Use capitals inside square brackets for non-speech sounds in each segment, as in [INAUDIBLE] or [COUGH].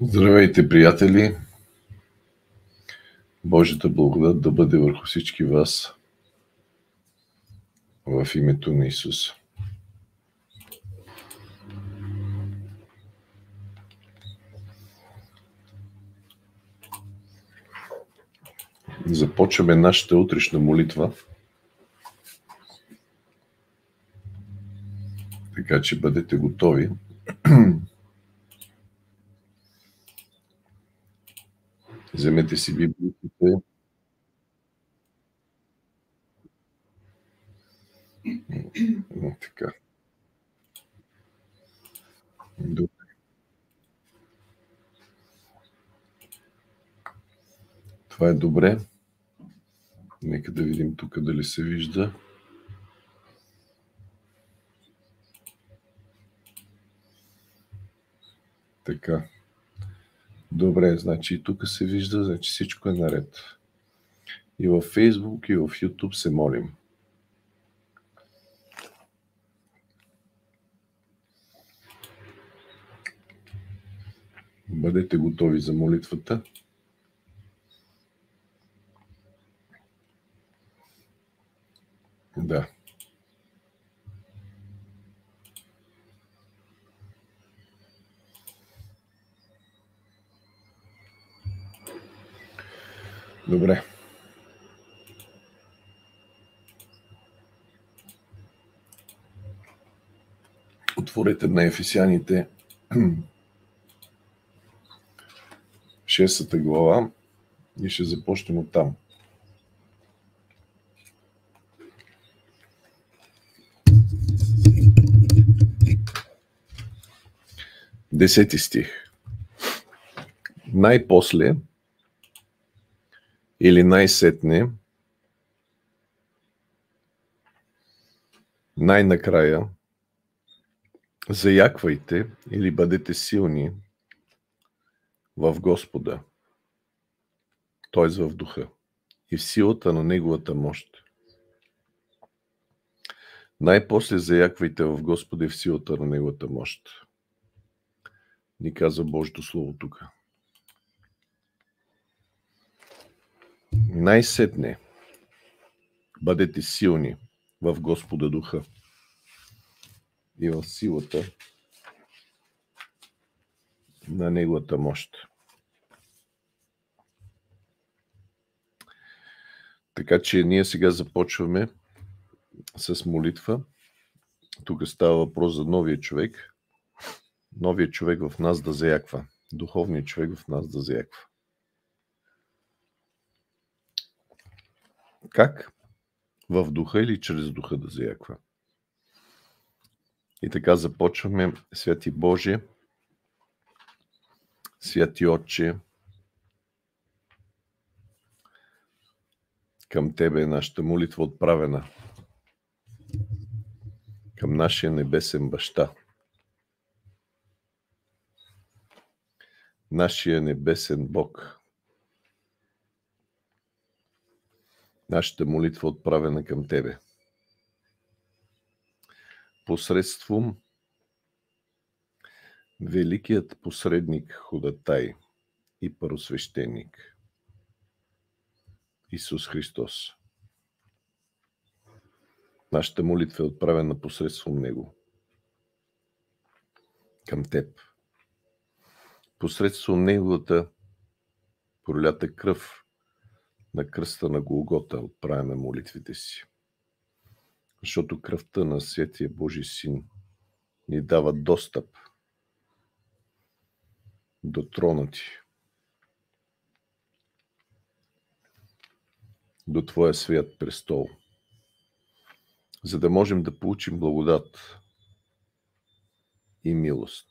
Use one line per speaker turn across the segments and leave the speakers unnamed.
Здравейте, приятели! Божията благодат да бъде върху всички вас в името на Исус. Започваме нашата утрешна молитва. Така че бъдете готови. Вземете си библиите. Така. Добре. Това е добре. Нека да видим тук дали се вижда. Така. Добре, значи и тук се вижда, значи всичко е наред. И във Фейсбук и в Ютуб се молим. Бъдете готови за молитвата. Да. Добре. Отворете на Ефесяните 6 [CLEARS THROAT] глава и ще започнем от там. Десети стих. Най-после или най-сетне, най-накрая, заяквайте или бъдете силни в Господа, т.е. в духа и в силата на Неговата мощ. Най-после заяквайте в Господа и в силата на Неговата мощ. Ни каза Божието Слово тук. Най-сетне, бъдете силни в Господа Духа и в силата на Неговата мощ. Така че ние сега започваме с молитва. Тук става въпрос за новия човек. Новия човек в нас да заяква. Духовният човек в нас да заяква. Как? В духа или чрез духа да заяква? И така започваме. Святи Божие, Святи Отче, към Тебе е нашата молитва отправена. Към нашия небесен баща. Нашия небесен Бог – нашата молитва отправена към Тебе. Посредством Великият посредник Ходатай и първосвещеник Исус Христос. Нашата молитва е отправена посредством Него. Към Теб. Посредством Неговата пролята кръв на кръста на Голгота отправяме молитвите си. Защото кръвта на Светия Божий Син ни дава достъп до трона ти, до Твоя свят престол, за да можем да получим благодат и милост.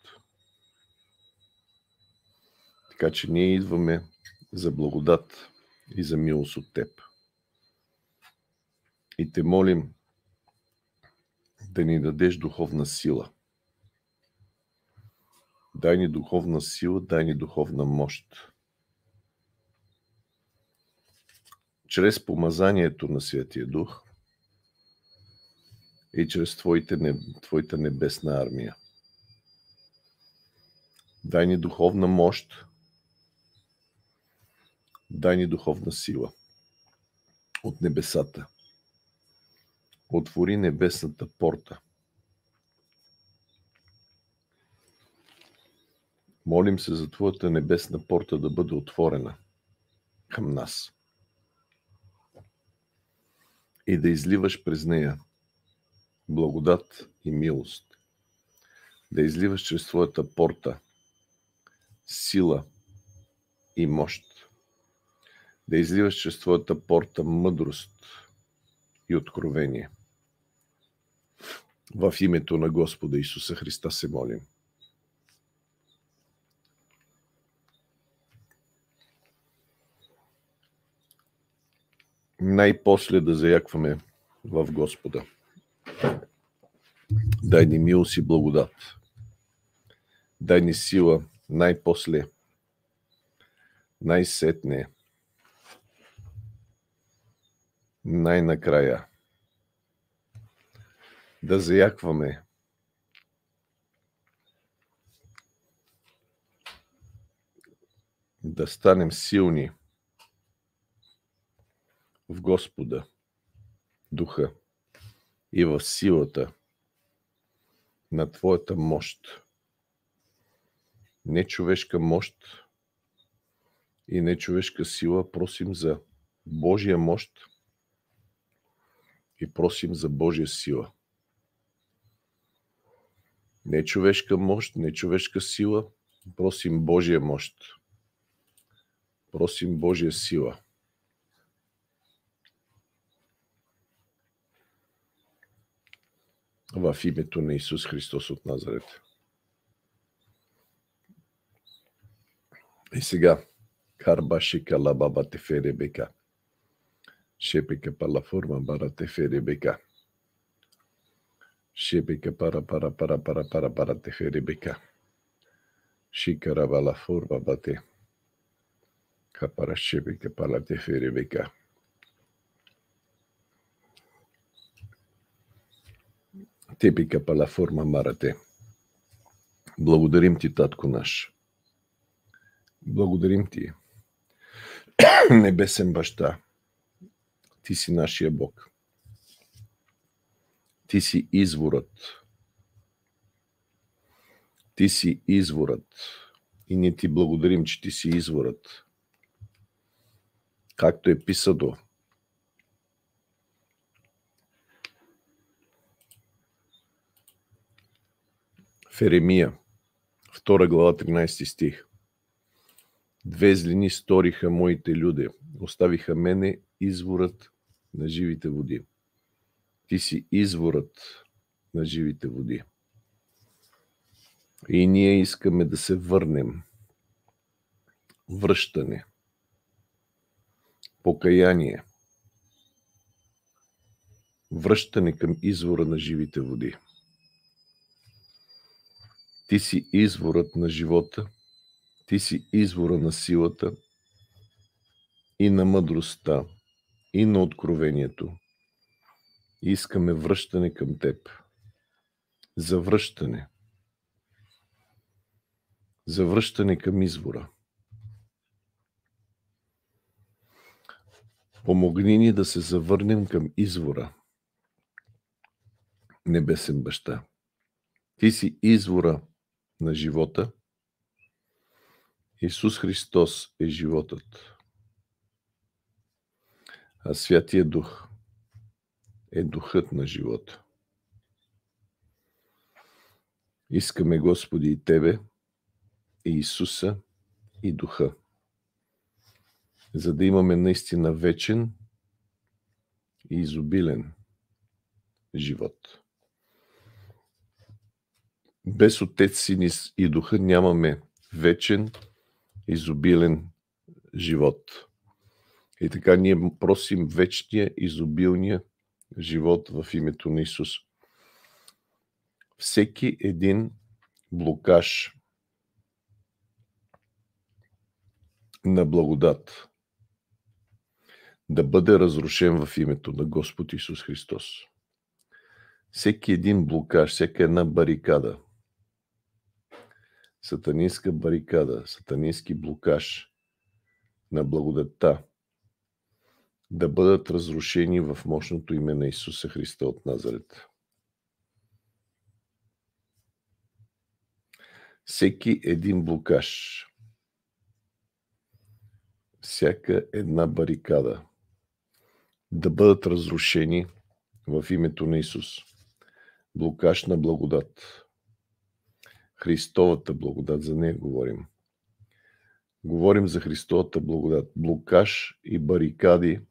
Така че ние идваме за благодат и за милост от теб. И те молим да ни дадеш духовна сила. Дай ни духовна сила, дай ни духовна мощ. Чрез помазанието на Святия Дух и чрез Твоите, Твоята небесна армия. Дай ни духовна мощ, Дай ни духовна сила от небесата. Отвори небесната порта. Молим се за Твоята небесна порта да бъде отворена към нас и да изливаш през нея благодат и милост. Да изливаш чрез Твоята порта сила и мощ да изливаш чрез твоята порта мъдрост и откровение. В името на Господа Исуса Христа се молим. най-после да заякваме в Господа. Дай ни милост и благодат. Дай ни сила най-после, най-сетне най-накрая. Да заякваме. Да станем силни в Господа, Духа и в силата на Твоята мощ. Не човешка мощ и не човешка сила, просим за Божия мощ – и просим за Божия сила. Не човешка мощ, не човешка сила, просим Божия мощ. Просим Божия сила. В името на Исус Христос от Назарет. И сега, Карбашика Лабаба Теферебека. Shepica para la forma, para Shepi Shepica para, para, para, para, para, para teferebeca. Shikaraba la forma, bate. Capara shepica para la teferebeca. Тепика пала форма марате. Благодарим ти, татко наш. Благодарим ти. Небесен баща. Ти си нашия Бог. Ти си изворът. Ти си изворът. И ние ти благодарим, че ти си изворът. Както е писано, Феремия, 2 глава, 13 стих. Две злини сториха моите люди, оставиха мене изворът на живите води. Ти си изворът на живите води. И ние искаме да се върнем. Връщане. Покаяние. Връщане към извора на живите води. Ти си изворът на живота, ти си извора на силата и на мъдростта, и на откровението. Искаме връщане към теб. Завръщане. Завръщане към извора. Помогни ни да се завърнем към извора. Небесен баща. Ти си извора на живота. Исус Христос е животът. А Святия Дух е духът на живота. Искаме, Господи, и Тебе, и Исуса, и Духа, за да имаме наистина вечен и изобилен живот. Без Отец, Син и Духа нямаме вечен, изобилен живот. И така ние просим вечния, изобилния живот в името на Исус. Всеки един блокаж на благодат да бъде разрушен в името на Господ Исус Христос. Всеки един блокаж, всяка една барикада, сатанинска барикада, сатанински блокаж на благодатта, да бъдат разрушени в мощното име на Исуса Христа от Назарет. Всеки един блокаж, всяка една барикада да бъдат разрушени в името на Исус. Блокаж на благодат. Христовата благодат, за нея говорим. Говорим за Христовата благодат. Блокаж и барикади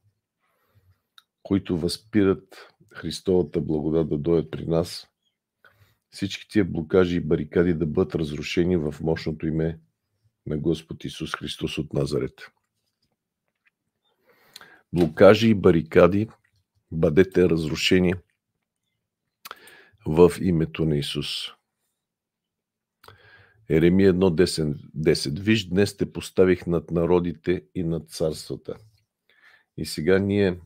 които възпират Христовата благодат да дойдат при нас, всички тия блокажи и барикади да бъдат разрушени в мощното име на Господ Исус Христос от Назарет. Блокажи и барикади бъдете разрушени в името на Исус. Еремия 1.10. Виж, днес те поставих над народите и над царствата. И сега ние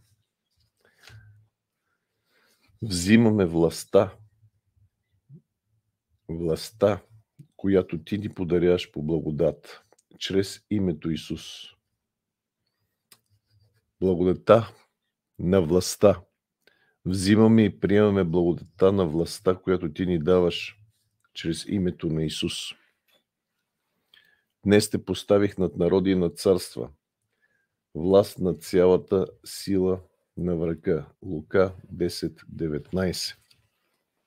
Взимаме властта. Властта, която ти ни подаряваш по благодат, чрез името Исус. Благодата на властта. Взимаме и приемаме благодата на властта, която ти ни даваш чрез името на Исус. Днес те поставих над народи и над царства, власт над цялата сила на врага. Лука 10.19.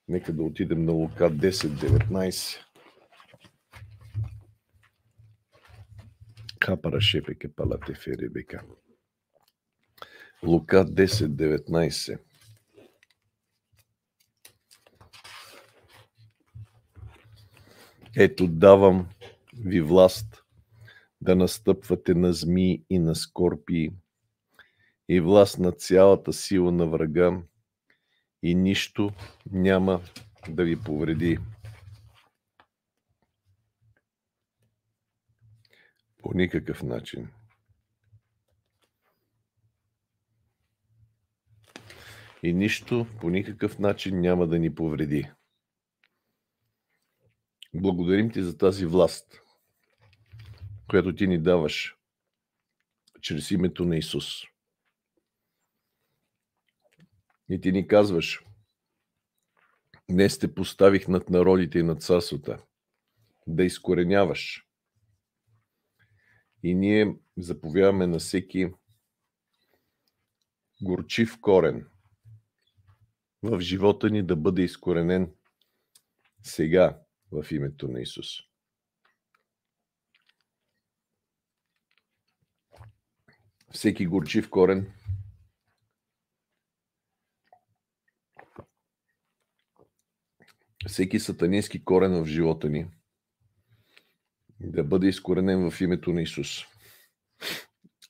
Нека да отидем на Лука 10.19. Капара шепеке палате феребека. Лука 10.19. Ето давам ви власт да настъпвате на змии и на скорпии – и власт на цялата сила на врага и нищо няма да ви повреди. По никакъв начин. И нищо по никакъв начин няма да ни повреди. Благодарим ти за тази власт, която ти ни даваш чрез името на Исус. И ти ни казваш, днес те поставих над народите и над царствата, да изкореняваш. И ние заповяваме на всеки горчив корен в живота ни да бъде изкоренен сега в името на Исус. Всеки горчив корен – всеки сатанински корен в живота ни да бъде изкоренен в името на Исус.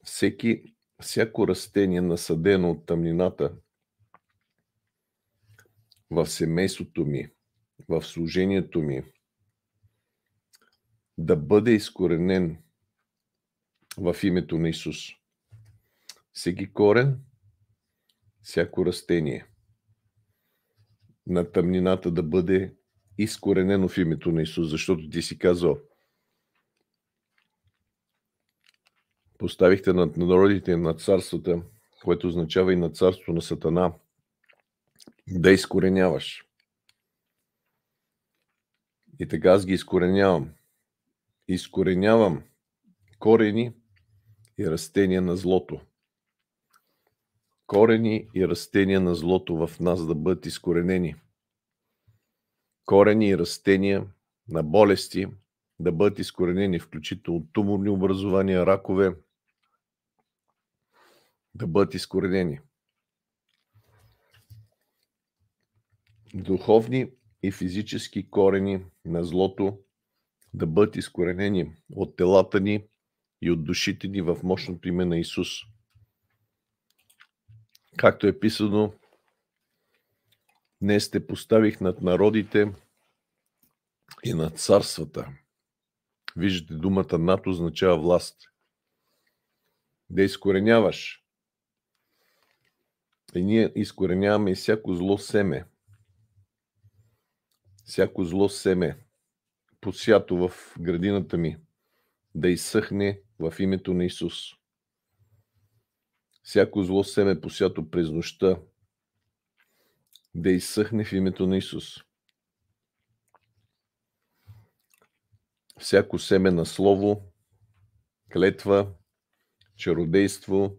Всеки, всяко растение, насадено от тъмнината в семейството ми, в служението ми, да бъде изкоренен в името на Исус. Всеки корен, всяко растение – на тъмнината да бъде изкоренено в името на Исус, защото ти си казал, поставихте над народите, над царствата, което означава и на царството на Сатана, да изкореняваш. И така аз ги изкоренявам. Изкоренявам корени и растения на злото – корени и растения на злото в нас да бъдат изкоренени. Корени и растения на болести да бъдат изкоренени, включително туморни образования, ракове, да бъдат изкоренени. Духовни и физически корени на злото да бъдат изкоренени от телата ни и от душите ни в мощното име на Исус – Както е писано, днес те поставих над народите и над царствата. Виждате, думата над означава власт. Да изкореняваш. И ние изкореняваме и всяко зло семе. Всяко зло семе, посято в градината ми, да изсъхне в името на Исус. Всяко зло семе посято през нощта да изсъхне в името на Исус. Всяко семе на слово, клетва, чародейство,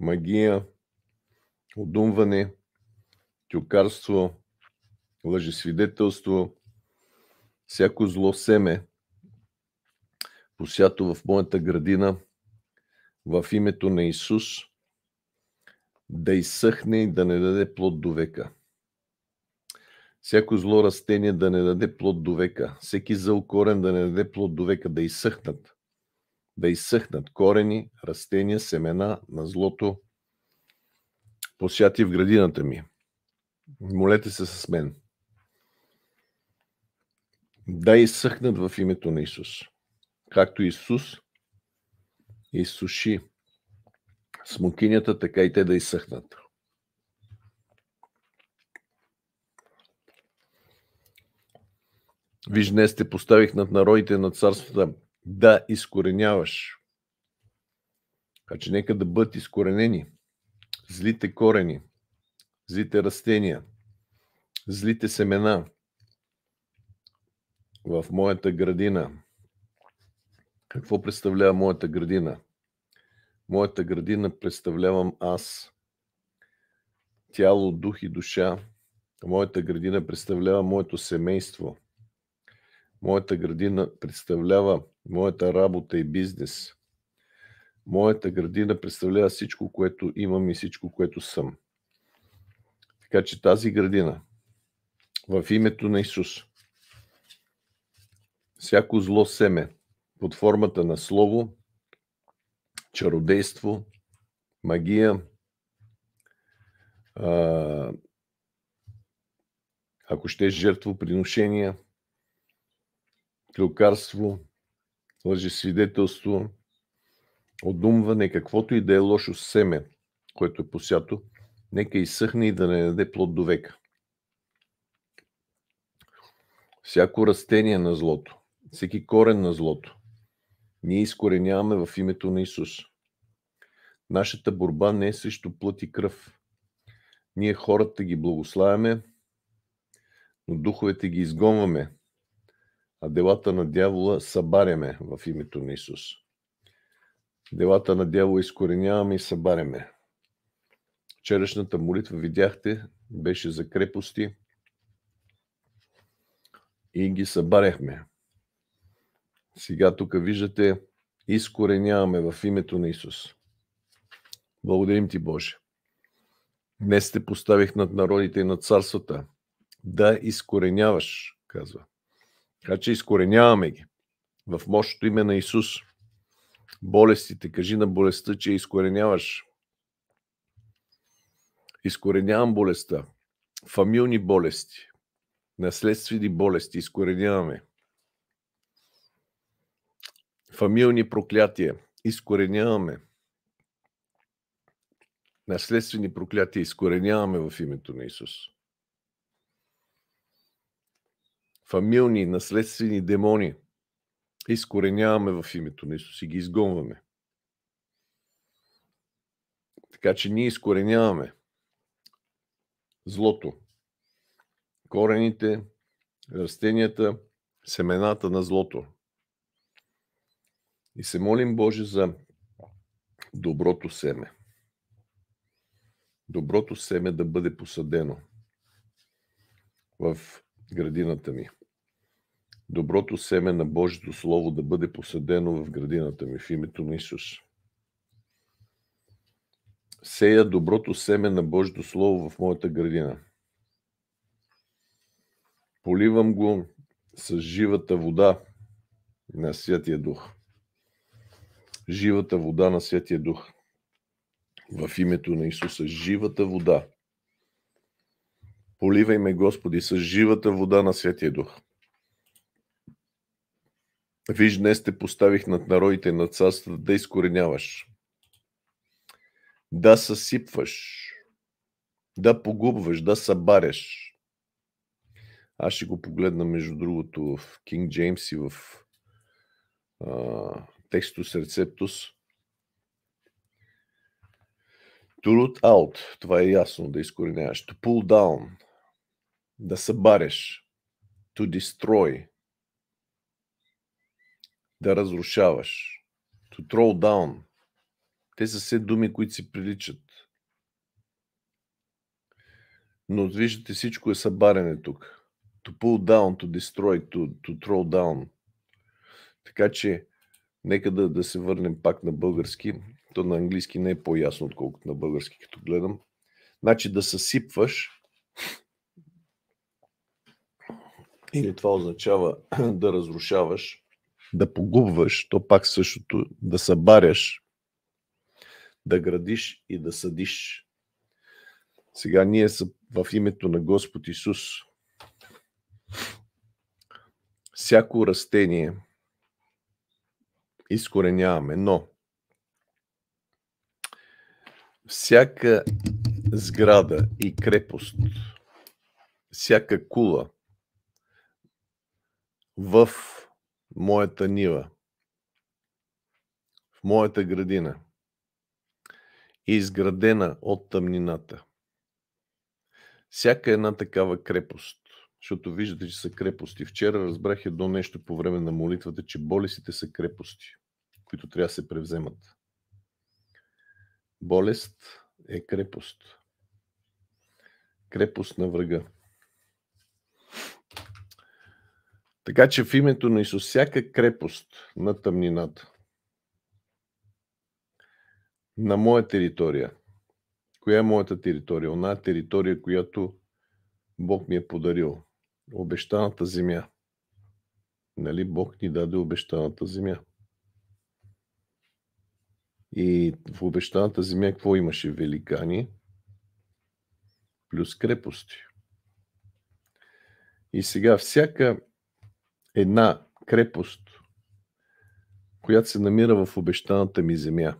магия, удумване, тюкарство, лъжесвидетелство, всяко зло семе, посято в моята градина, в името на Исус – да изсъхне и да не даде плод до века. Всяко зло растение да не даде плод до века. Всеки зъл корен да не даде плод до века, да изсъхнат. Да изсъхнат корени, растения, семена на злото, посяти в градината ми. Молете се с мен. Да изсъхнат в името на Исус. Както Исус изсуши смокинята, така и те да изсъхнат. Виж, днес те поставих над народите, на царствата, да изкореняваш. Така че нека да бъдат изкоренени злите корени, злите растения, злите семена в моята градина. Какво представлява моята градина? Моята градина представлявам аз. Тяло, дух и душа. Моята градина представлява моето семейство. Моята градина представлява моята работа и бизнес. Моята градина представлява всичко, което имам и всичко, което съм. Така че тази градина, в името на Исус, всяко зло семе под формата на Слово, чародейство, магия, а, ако ще е жертвоприношения, клюкарство, лъжесвидетелство, одумване, каквото и да е лошо семе, което е посято, нека изсъхне и да не даде плод до века. Всяко растение на злото, всеки корен на злото, ние изкореняваме в името на Исус. Нашата борба не е срещу плът и кръв. Ние хората ги благославяме, но духовете ги изгонваме, а делата на дявола събаряме в името на Исус. Делата на дявола изкореняваме и събаряме. Вчерашната молитва, видяхте, беше за крепости и ги събаряхме. Сега тук виждате, изкореняваме в името на Исус. Благодарим ти, Боже. Днес те поставих над народите и над царствата. Да изкореняваш, казва. Така че изкореняваме ги. В мощното име на Исус. Болестите, кажи на болестта, че изкореняваш. Изкоренявам болестта. Фамилни болести, наследствени болести изкореняваме фамилни проклятия изкореняваме. Наследствени проклятия изкореняваме в името на Исус. Фамилни, наследствени демони изкореняваме в името на Исус и ги изгонваме. Така че ние изкореняваме злото, корените, растенията, семената на злото, и се молим Боже за доброто семе. Доброто семе да бъде посадено в градината ми. Доброто семе на Божието Слово да бъде посадено в градината ми в името на Исус. Сея доброто семе на Божието Слово в моята градина. Поливам го с живата вода на Святия Дух живата вода на Святия Дух. В името на Исуса, живата вода. Поливай ме, Господи, с живата вода на Святия Дух. Виж, днес те поставих над народите, над царствата, да изкореняваш, да съсипваш, да погубваш, да събаряш. Аз ще го погледна, между другото, в Кинг Джеймс и в Textus Receptus. To root out. Това е ясно, да изкореняваш. To pull down. Да събареш. To destroy. Да разрушаваш. To throw down. Те са все думи, които си приличат. Но виждате, всичко е събаряне тук. To pull down, to destroy, to, to throw down. Така че Нека да, да се върнем пак на български. То на английски не е по-ясно, отколкото на български, като гледам. Значи да съсипваш или това означава [CLEARS THROAT] да разрушаваш, да погубваш, то пак същото, да събаряш, да градиш и да съдиш. Сега ние са в името на Господ Исус. Всяко растение – изкореняваме. Но всяка сграда и крепост, всяка кула в моята нива, в моята градина е изградена от тъмнината. Всяка една такава крепост защото виждате, че са крепости. Вчера разбрах едно нещо по време на молитвата, че болестите са крепости, които трябва да се превземат. Болест е крепост. Крепост на врага. Така че в името на Исус всяка крепост на тъмнината, на моя територия, коя е моята територия? Она е територия, която Бог ми е подарил обещаната земя. Нали, Бог ни даде обещаната земя. И в обещаната земя какво имаше? Великани плюс крепости. И сега всяка една крепост, която се намира в обещаната ми земя,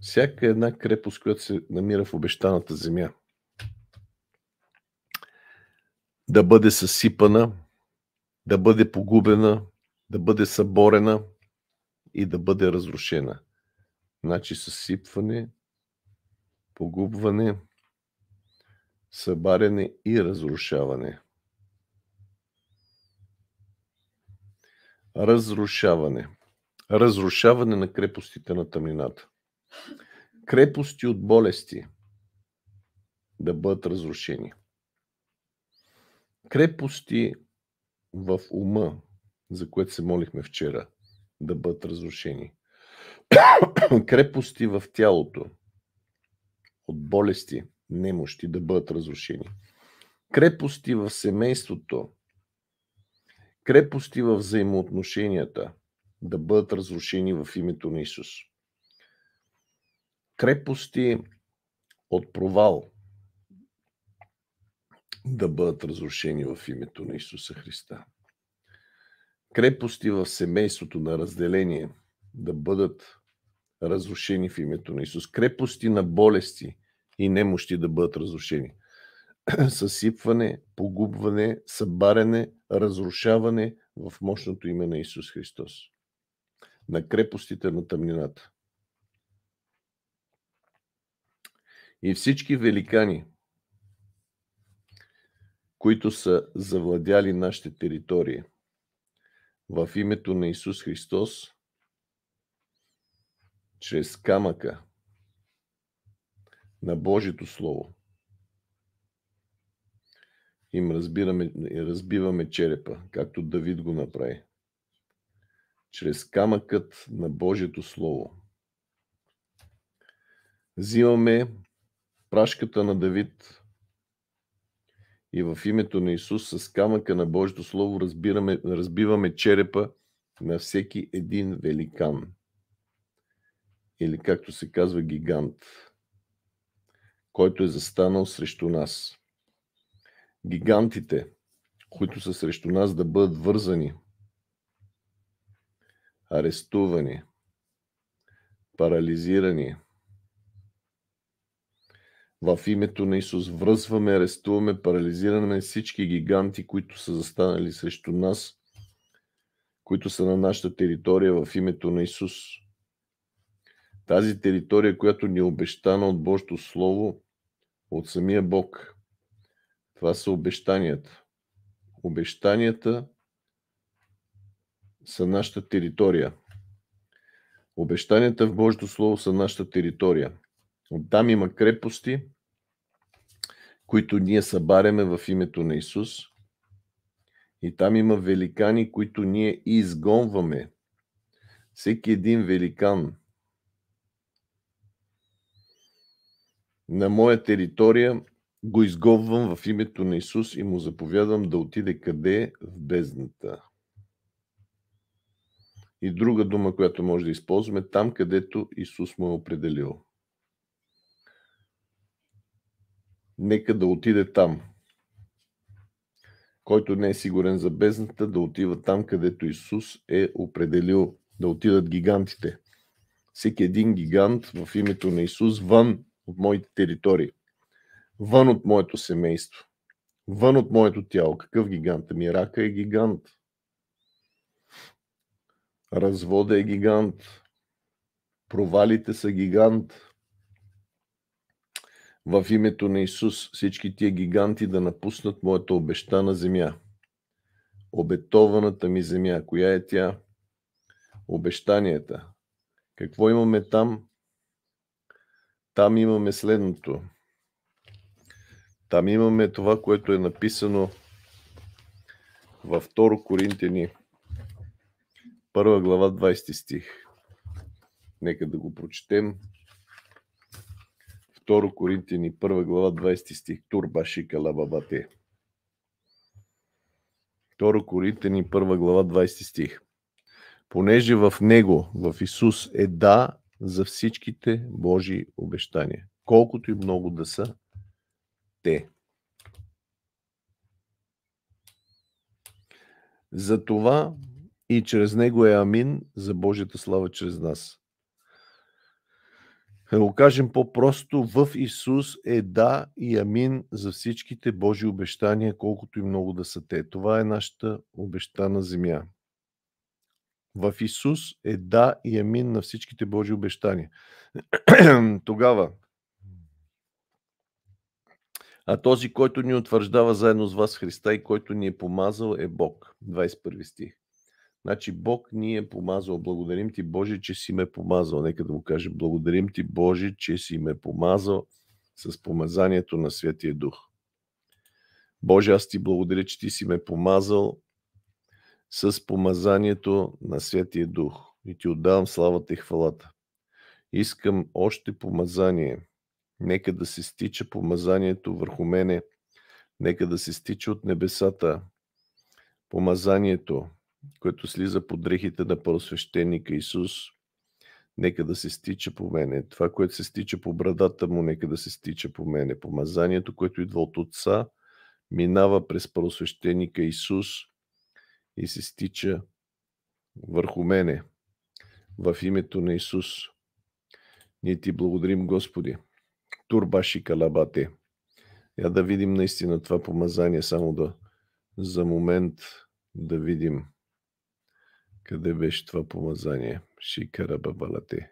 всяка една крепост, която се намира в обещаната земя – да бъде съсипана, да бъде погубена, да бъде съборена и да бъде разрушена. Значи съсипване, погубване, събаряне и разрушаване. Разрушаване. Разрушаване на крепостите на тъмнината. Крепости от болести да бъдат разрушени – крепости в ума, за което се молихме вчера, да бъдат разрушени. [COUGHS] крепости в тялото, от болести, немощи да бъдат разрушени. Крепости в семейството, крепости в взаимоотношенията да бъдат разрушени в името на Исус. Крепости от провал – да бъдат разрушени в името на Исуса Христа. Крепости в семейството на разделение да бъдат разрушени в името на Исус. Крепости на болести и немощи да бъдат разрушени. [CLEARS THROAT] Съсипване, погубване, събаряне, разрушаване в мощното име на Исус Христос. На крепостите на тъмнината. И всички великани – които са завладяли нашите територии. В името на Исус Христос, чрез камъка на Божието Слово, им разбираме, разбиваме черепа, както Давид го направи. Чрез камъкът на Божието Слово. Взимаме прашката на Давид, и в името на Исус с камъка на Божието Слово разбираме, разбиваме черепа на всеки един великан. Или както се казва гигант, който е застанал срещу нас. Гигантите, които са срещу нас да бъдат вързани, арестувани, парализирани, в името на Исус връзваме, арестуваме, парализираме всички гиганти, които са застанали срещу нас, които са на нашата територия в името на Исус. Тази територия, която ни е обещана от Божто Слово, от самия Бог. Това са обещанията. Обещанията са нашата територия. Обещанията в Божието Слово са нашата територия. Оттам има крепости, които ние събаряме в името на Исус. И там има великани, които ние изгонваме. Всеки един великан на моя територия го изгонвам в името на Исус и му заповядам да отиде къде? В бездната. И друга дума, която може да използваме, там където Исус му е определил. нека да отиде там. Който не е сигурен за бездната, да отива там, където Исус е определил да отидат гигантите. Всеки един гигант в името на Исус вън от моите територии, вън от моето семейство, вън от моето тяло. Какъв гигант? Ами рака е гигант. Развода е гигант. Провалите са гигант в името на Исус всички тия гиганти да напуснат моята обещана земя. Обетованата ми земя. Коя е тя? Обещанията. Какво имаме там? Там имаме следното. Там имаме това, което е написано във 2 Коринтени, 1 глава, 20 стих. Нека да го прочетем. Второ Коринтини 1 глава 20 стих Турбашика лабабате. Второ Коринтини 1 глава 20 стих. Понеже в Него, в Исус е да за всичките Божии обещания. Колкото и много да са те. Затова и чрез Него е Амин за Божията слава чрез нас. Да го кажем по-просто, в Исус е да и амин за всичките Божи обещания, колкото и много да са те. Това е нашата обещана земя. В Исус е да и амин на всичките Божи обещания. [CLEARS THROAT] Тогава, а този, който ни утвърждава заедно с вас Христа и който ни е помазал е Бог. 21 стих. Значи Бог ни е помазал. Благодарим ти, Боже, че си ме помазал. Нека да му кажа: благодарим ти, Боже, че си ме помазал с помазанието на Святия Дух. Боже, аз ти благодаря, че ти си ме помазал с помазанието на Святия Дух. И ти отдавам славата и хвалата. Искам още помазание. Нека да се стича помазанието върху мене. Нека да се стича от небесата. Помазанието, което слиза под дрехите на първосвещеника Исус, нека да се стича по мене. Това, което се стича по брадата му, нека да се стича по мене. Помазанието, което идва от Отца, минава през първосвещеника Исус и се стича върху мене. В името на Исус. Ние ти благодарим, Господи. Турбаши калабате. Я да видим наистина това помазание, само да за момент да видим. Къде беше това помазание? Шикара бабалате.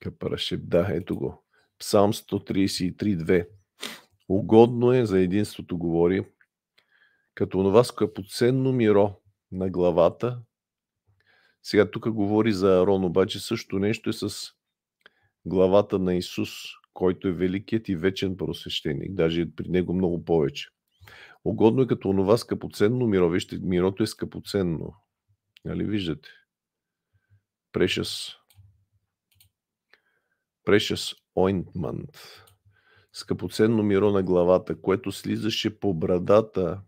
Капарашеп, да, ето го. Псалм 133.2. Угодно е за единството говори, като онова скъпоценно миро на главата. Сега тук говори за Арон, обаче също нещо е с главата на Исус, който е великият и вечен просвещеник. Даже при него много повече. Угодно е като онова скъпоценно миро. Вижте, мирото е скъпоценно. Нали виждате? Precious. Precious ointment. Скъпоценно миро на главата, което слизаше по брадата.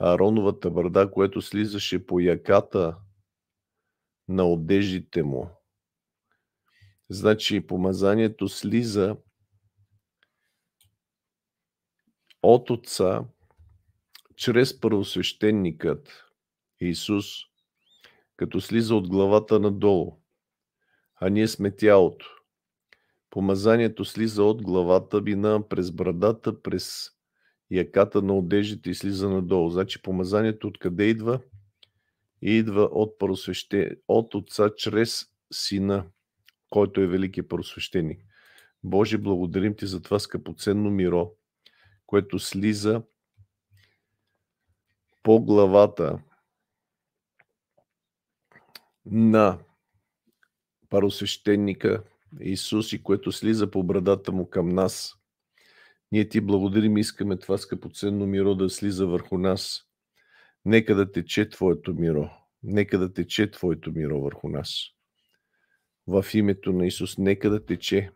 Ароновата брада, което слизаше по яката на одеждите му. Значи помазанието слиза от Отца, чрез първосвещеникът Исус като слиза от главата надолу, а ние сме тялото. Помазанието слиза от главата, бина през брадата, през яката на одеждите и слиза надолу. Значи помазанието откъде идва? Идва от, просвеще... от Отца чрез Сина, който е Велики Просвещеник. Боже, благодарим Ти за това скъпоценно миро, което слиза по главата на паросвещеника Исус и което слиза по брадата му към нас. Ние ти благодарим и искаме това скъпоценно миро да слиза върху нас. Нека да тече Твоето миро. Нека да тече Твоето миро върху нас. В името на Исус, нека да тече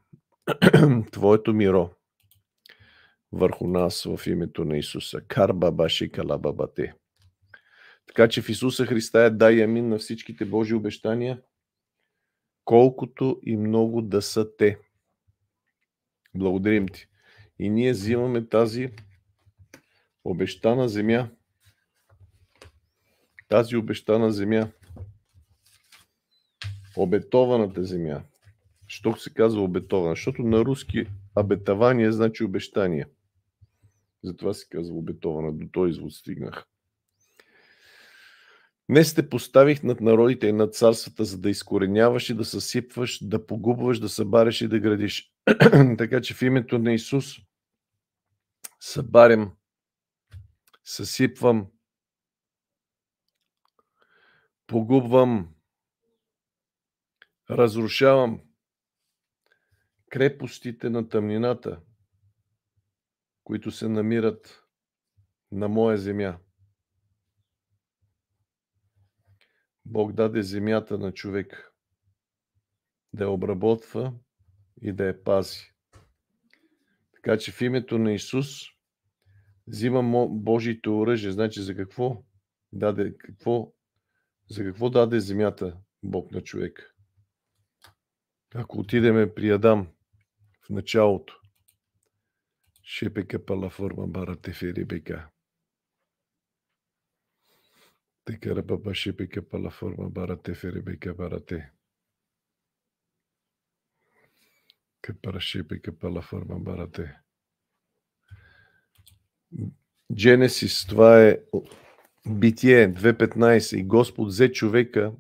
[CLEARS THROAT] Твоето миро върху нас в името на Исуса. Карба баши калабабате. Така че в Исуса Христа е да и амин на всичките Божи обещания, колкото и много да са те. Благодарим ти. И ние взимаме тази обещана земя. Тази обещана земя. Обетованата земя. Що се казва обетована? Защото на руски обетование значи обещание. Затова се казва обетована. До този извод стигнах. Днес те поставих над народите и над царствата, за да изкореняваш и да съсипваш, да погубваш, да събаряш и да градиш. [CLEARS THROAT] така че в името на Исус събарям, съсипвам, погубвам, разрушавам крепостите на тъмнината, които се намират на моя земя. Бог даде земята на човек да я обработва и да я пази. Така че в името на Исус взима Божието оръжие. Значи за какво даде, какво, за какво даде земята Бог на човек? Ако отидеме при Адам в началото, ще пека пала форма бара тефери бека. Te caraba Bashipi que para la барате. barate feribe que barate. Que para Shipi това е Битие 2.15 и Господ взе човека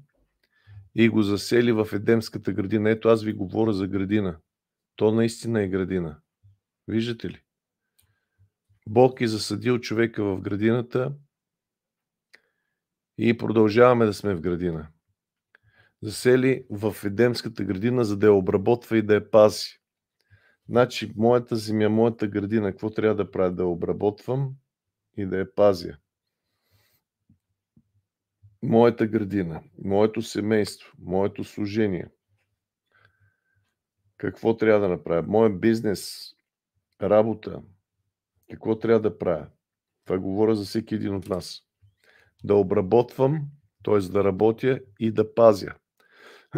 и го засели в Едемската градина. Ето аз ви говоря за градина. То наистина е градина. Виждате ли? Бог е засадил човека в градината, и продължаваме да сме в градина. Засели в Едемската градина, за да я обработва и да я пази. Значи, моята земя, моята градина, какво трябва да правя? Да я обработвам и да я пазя. Моята градина, моето семейство, моето служение. Какво трябва да направя? Моят бизнес, работа. Какво трябва да правя? Това говоря за всеки един от нас да обработвам, т.е. да работя и да пазя. [CLEARS THROAT]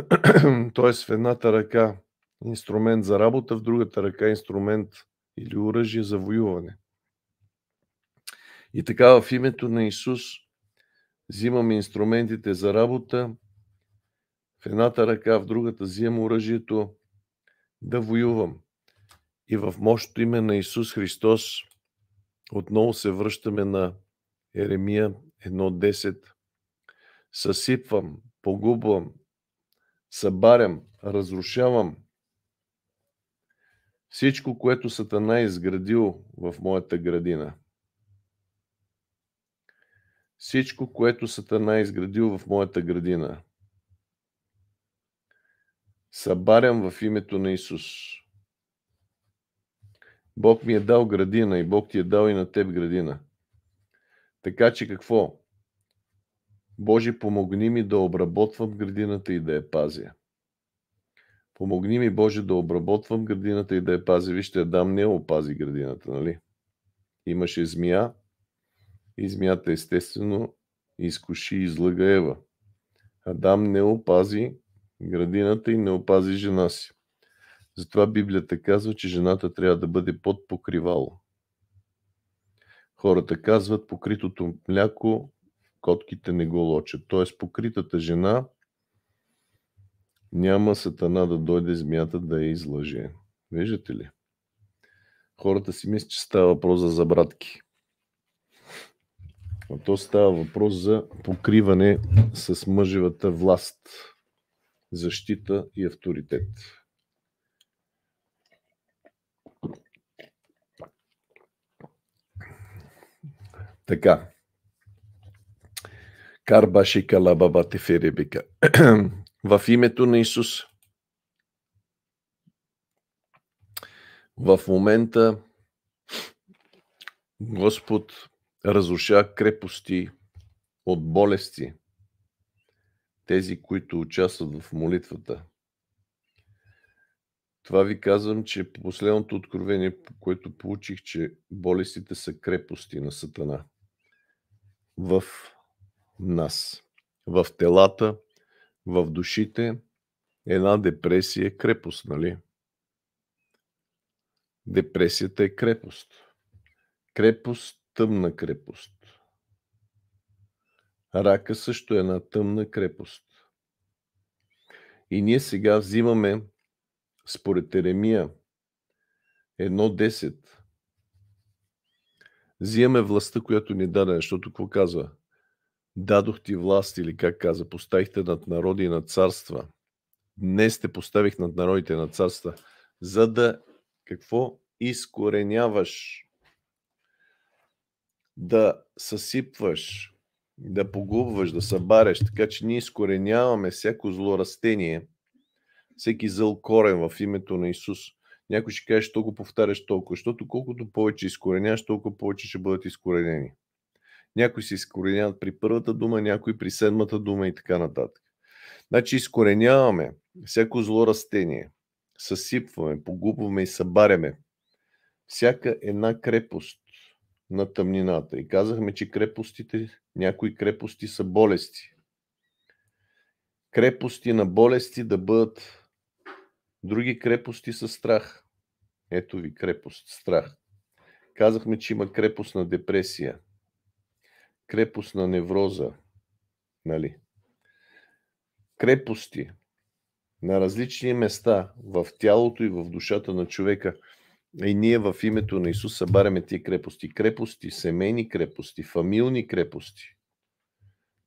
т.е. в едната ръка инструмент за работа, в другата ръка инструмент или оръжие за воюване. И така в името на Исус взимаме инструментите за работа, в едната ръка, в другата взимам оръжието да воювам. И в мощното име на Исус Христос отново се връщаме на Еремия Едно десет Съсипвам, погубвам, събарям, разрушавам всичко, което Сатана е изградил в моята градина. Всичко, което Сатана е изградил в моята градина. Събарям в името на Исус. Бог ми е дал градина и Бог ти е дал и на теб градина – така че какво? Боже, помогни ми да обработвам градината и да я пазя. Помогни ми, Боже, да обработвам градината и да я пазя. Вижте, Адам не опази градината, нали? Имаше змия и змията естествено изкуши и излъга Ева. Адам не опази градината и не опази жена си. Затова Библията казва, че жената трябва да бъде под покривало. Хората казват, покритото мляко котките не го лочат. Тоест, покритата жена няма сатана да дойде змията да я излъже. Виждате ли? Хората си мислят, че става въпрос за забратки. А то става въпрос за покриване с мъжевата власт, защита и авторитет. Така. Карбаши калабаба тефиребика. [CLEARS THROAT] В името на Исус. В момента Господ разруша крепости от болести. Тези, които участват в молитвата. Това ви казвам, че последното откровение, което получих, че болестите са крепости на Сатана – в нас, в телата, в душите, една депресия е крепост, нали? Депресията е крепост. Крепост, тъмна крепост. Рака също е една тъмна крепост. И ние сега взимаме според Еремия десет взимаме властта, която ни даде, защото какво казва? Дадох ти власт или как каза, поставихте над народи и над царства. Днес те поставих над народите и над царства, за да какво изкореняваш, да съсипваш, да погубваш, да събареш, така че ние изкореняваме всяко зло растение, всеки зъл корен в името на Исус – някой ще каже, що го повтаряш толкова, защото колкото повече изкореняваш, толкова повече ще бъдат изкоренени. Някои се изкореняват при първата дума, някои при седмата дума и така нататък. Значи изкореняваме всяко зло растение, съсипваме, погубваме и събаряме всяка една крепост на тъмнината. И казахме, че крепостите, някои крепости са болести. Крепости на болести да бъдат други крепости са страх. Ето ви крепост, страх. Казахме, че има крепост на депресия, крепост на невроза, нали? Крепости на различни места в тялото и в душата на човека. И ние в името на Исус събаряме тия крепости. Крепости, семейни крепости, фамилни крепости.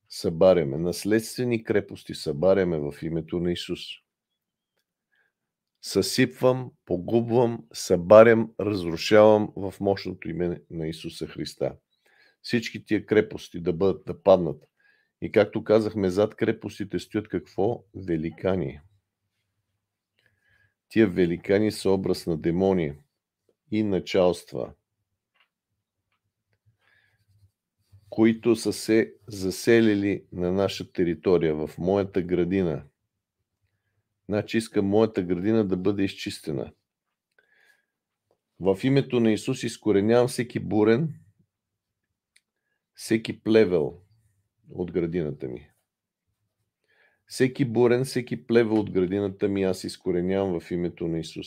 Събаряме. Наследствени крепости събаряме в името на Исус съсипвам, погубвам, събарям, разрушавам в мощното име на Исуса Христа. Всички тия крепости да бъдат, да паднат. И както казахме, зад крепостите стоят какво? Великани. Тия великани са образ на демони и началства, които са се заселили на наша територия, в моята градина – Значи искам моята градина да бъде изчистена. В името на Исус изкоренявам всеки бурен, всеки плевел от градината ми. Всеки бурен, всеки плевел от градината ми аз изкоренявам в името на Исус.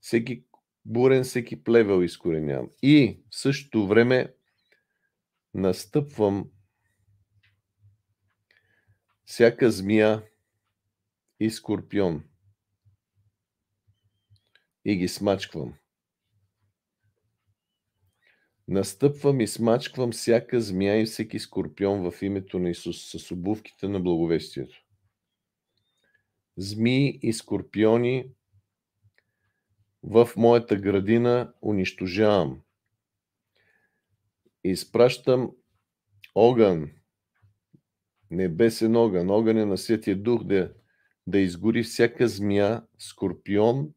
Всеки бурен, всеки плевел изкоренявам. И в същото време настъпвам всяка змия, и Скорпион. И ги смачквам. Настъпвам и смачквам всяка змия и всеки скорпион в името на Исус с обувките на благовестието. Змии и скорпиони в моята градина унищожавам. Изпращам огън, небесен огън, огън е на Светия Дух да да изгори всяка змия, скорпион,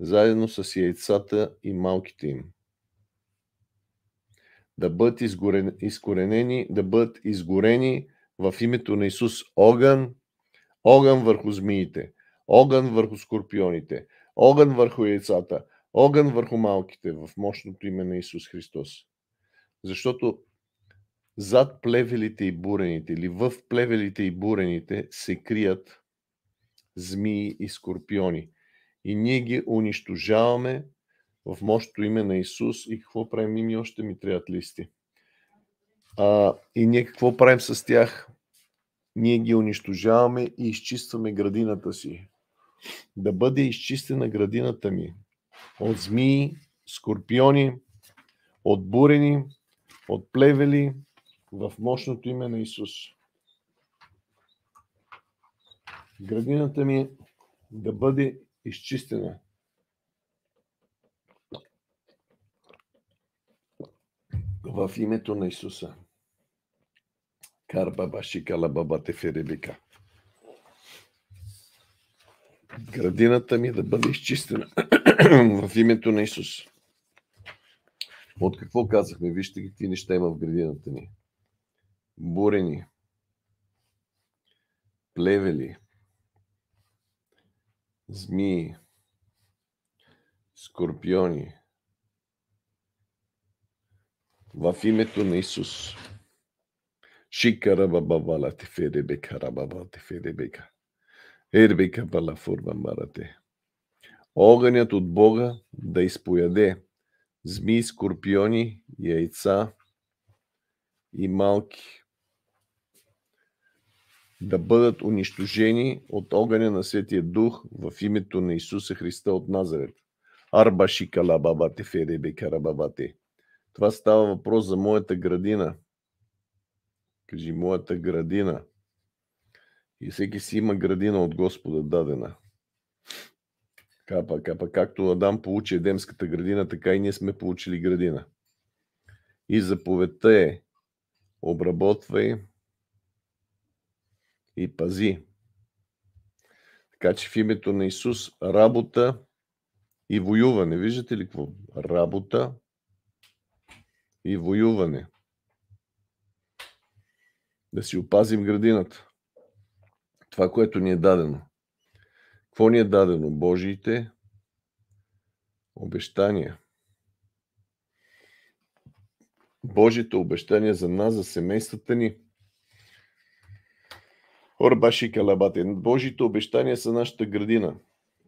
заедно с яйцата и малките им. Да бъдат изгорени, изкоренени, да бъдат изгорени в името на Исус огън, огън върху змиите, огън върху скорпионите, огън върху яйцата, огън върху малките в мощното име на Исус Христос. Защото зад плевелите и бурените или в плевелите и бурените се крият змии и скорпиони. И ние ги унищожаваме в мощното име на Исус. И какво правим? Ими още ми трябват листи. А, и ние какво правим с тях? Ние ги унищожаваме и изчистваме градината си. Да бъде изчистена градината ми от змии, скорпиони, от бурени, от плевели в мощното име на Исус градината ми е да бъде изчистена. В името на Исуса. Карбаба шикала бабате феребика. Градината ми е да бъде изчистена [CLEARS THROAT] в името на Исус. От какво казахме? Вижте какви неща има в градината ни. Бурени, плевели, змии, скорпиони. В името на Исус. Шикарабабала теферебе карабаба теферебека. Ербека бала форма марате. Огънят от Бога да изпояде змии, скорпиони, яйца и малки да бъдат унищожени от огъня на Светия Дух в името на Исуса Христа от Назарет. Арбаши калабабате федебе карабабате. Това става въпрос за моята градина. Кажи, моята градина. И всеки си има градина от Господа дадена. Капа, капа. Както Адам получи Едемската градина, така и ние сме получили градина. И заповедта е обработвай и пази. Така че в името на Исус работа и воюване. Виждате ли какво? Работа и воюване. Да си опазим градината. Това, което ни е дадено. Какво ни е дадено? Божиите обещания. Божите обещания за нас, за семействата ни – Орбаши калабате. Божите обещания са нашата градина.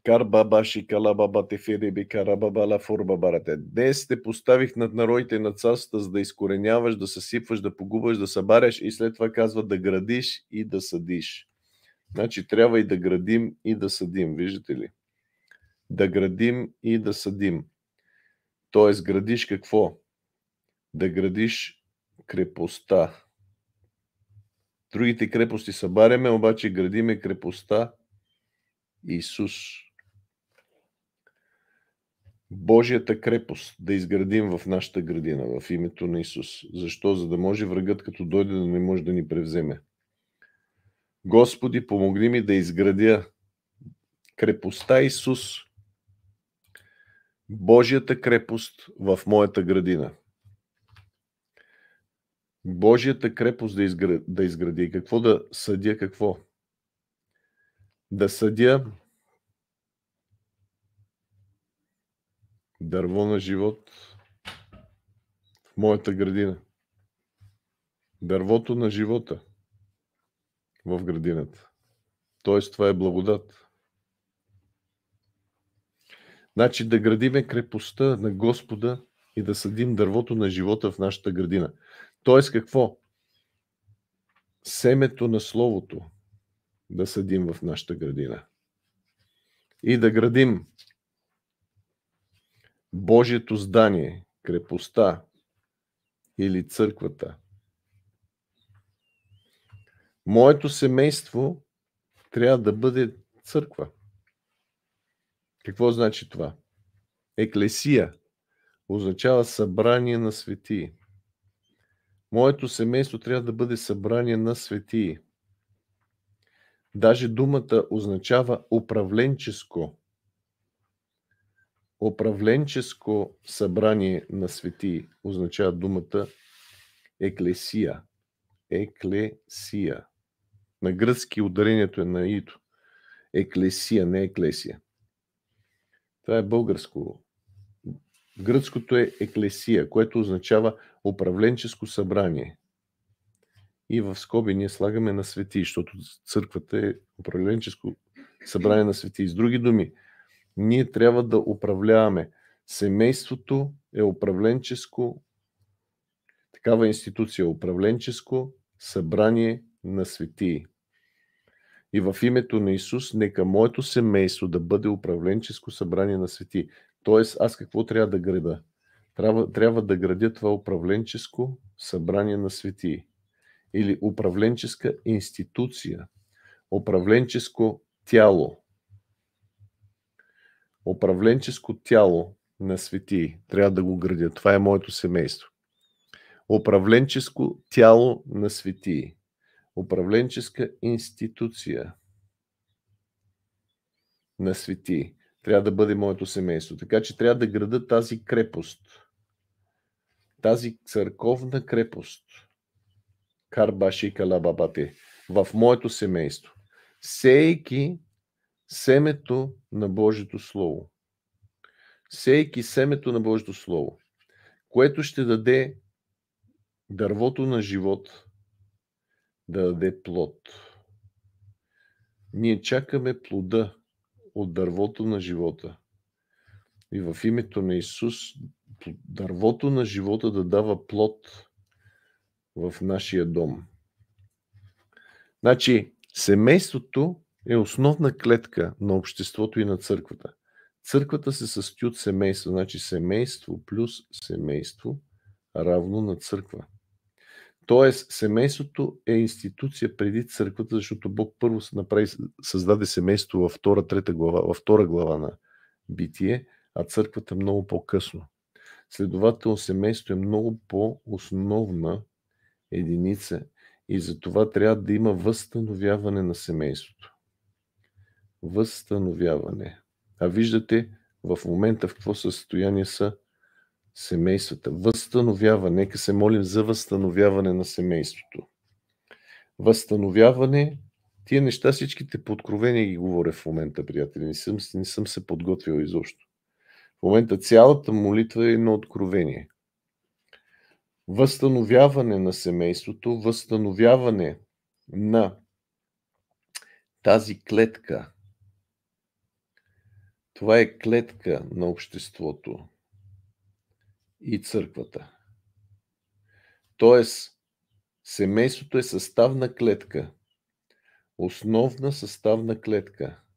Карбабаши калабабате федеби карабабала форбабарате. Днес те поставих над народите на царствата, за да изкореняваш, да съсипваш, да погубваш, да събаряш и след това казва да градиш и да съдиш. Значи трябва и да градим и да съдим, виждате ли? Да градим и да съдим. Тоест градиш какво? Да градиш крепостта, Другите крепости събаряме, обаче градиме крепостта Исус. Божията крепост да изградим в нашата градина, в името на Исус. Защо? За да може врагът, като дойде, да не може да ни превземе. Господи, помогни ми да изградя крепостта Исус, Божията крепост в моята градина. Божията крепост да, изгради, да изгради. Какво да съдя? Какво? Да съдя дърво на живот в моята градина. Дървото на живота в градината. Тоест, това е благодат. Значи да градиме крепостта на Господа и да съдим дървото на живота в нашата градина. Тоест какво? Семето на Словото да съдим в нашата градина. И да градим Божието здание, крепостта или църквата. Моето семейство трябва да бъде църква. Какво значи това? Еклесия означава събрание на светии. Моето семейство трябва да бъде събрание на светии. Даже думата означава управленческо. Управленческо събрание на светии означава думата еклесия. Еклесия. На гръцки ударението е на ито. Еклесия, не еклесия. Това е българско. Гръцкото е еклесия, което означава управленческо събрание. И в скоби ние слагаме на свети, защото църквата е управленческо събрание на свети. С други думи, ние трябва да управляваме. Семейството е управленческо, такава институция, е управленческо събрание на свети. И в името на Исус, нека моето семейство да бъде управленческо събрание на свети. Тоест, аз какво трябва да града? Трябва, трябва да градя това управленческо събрание на светии или управленческа институция, управленческо тяло. Управленческо тяло на светии. Трябва да го градя. Това е моето семейство. Управленческо тяло на светии. Управленческа институция на светии. Трябва да бъде моето семейство. Така че трябва да града тази крепост тази църковна крепост, Карбаши Калабабате, в моето семейство, сейки семето на Божието Слово. Сейки семето на Божието Слово, което ще даде дървото на живот да даде плод. Ние чакаме плода от дървото на живота. И в името на Исус дървото на живота да дава плод в нашия дом. Значи, семейството е основна клетка на обществото и на църквата. Църквата се състои от семейство, значи семейство плюс семейство равно на църква. Тоест, семейството е институция преди църквата, защото Бог първо направи, създаде семейство във втора, трета глава, във втора глава на битие, а църквата много по-късно. Следователно семейство е много по-основна единица и за това трябва да има възстановяване на семейството. Възстановяване. А виждате в момента в какво състояние са семействата. Възстановяване. Нека се молим за възстановяване на семейството. Възстановяване. Тия неща всичките подкровения ги говоря в момента, приятели. Не съм, не съм се подготвил изобщо. В момента цялата молитва е на откровение. Възстановяване на семейството, възстановяване на тази клетка. Това е клетка на обществото и църквата. Тоест, семейството е съставна клетка. Основна съставна клетка –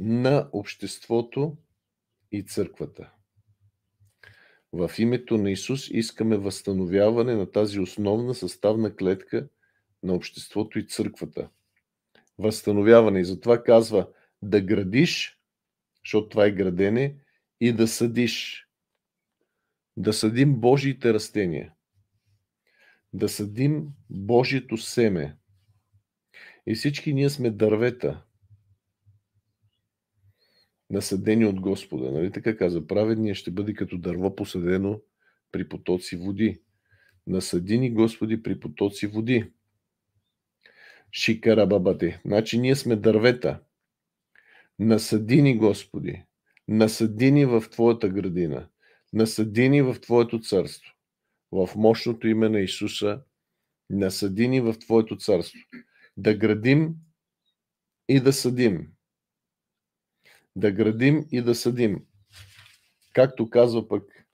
на обществото и църквата. В името на Исус искаме възстановяване на тази основна съставна клетка на обществото и църквата. Възстановяване. И затова казва да градиш, защото това е градене, и да съдиш. Да съдим Божиите растения. Да съдим Божието семе. И всички ние сме дървета – насъдени от Господа. Нали така каза, праведният ще бъде като дърво посадено при потоци води. Насъди ни, Господи, при потоци води. Шикара бабате. Значи ние сме дървета. Насъди ни, Господи. Насъди ни в Твоята градина. Насъди ни в Твоето царство. В мощното име на Исуса. Насъди ни в Твоето царство. Да градим и да съдим да градим и да съдим. Както казва пък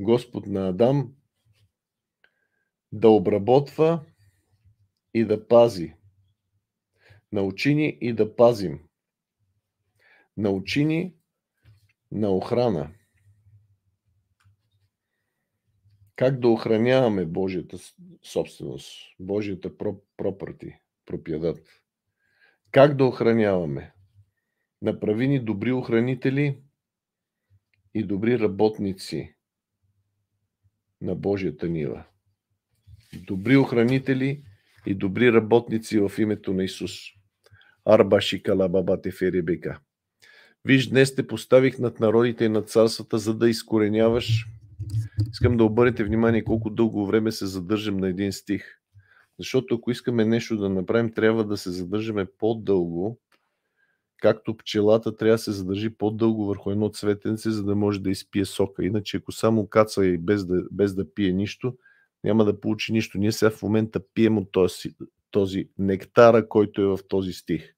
Господ на Адам, да обработва и да пази. Научи ни и да пазим. Научи ни на охрана. Как да охраняваме Божията собственост, Божията пропърти, пропядат. Как да охраняваме? Направи ни добри охранители и добри работници на Божията нива. Добри охранители и добри работници в името на Исус. Арбаши калабабате феребека. Виж, днес те поставих над народите и над царствата, за да изкореняваш. Искам да обърнете внимание колко дълго време се задържам на един стих. Защото ако искаме нещо да направим, трябва да се задържаме по-дълго както пчелата трябва да се задържи по-дълго върху едно цветенце, за да може да изпие сока. Иначе, ако само каца и без да, без да пие нищо, няма да получи нищо. Ние сега в момента пием от този, този нектара, който е в този стих.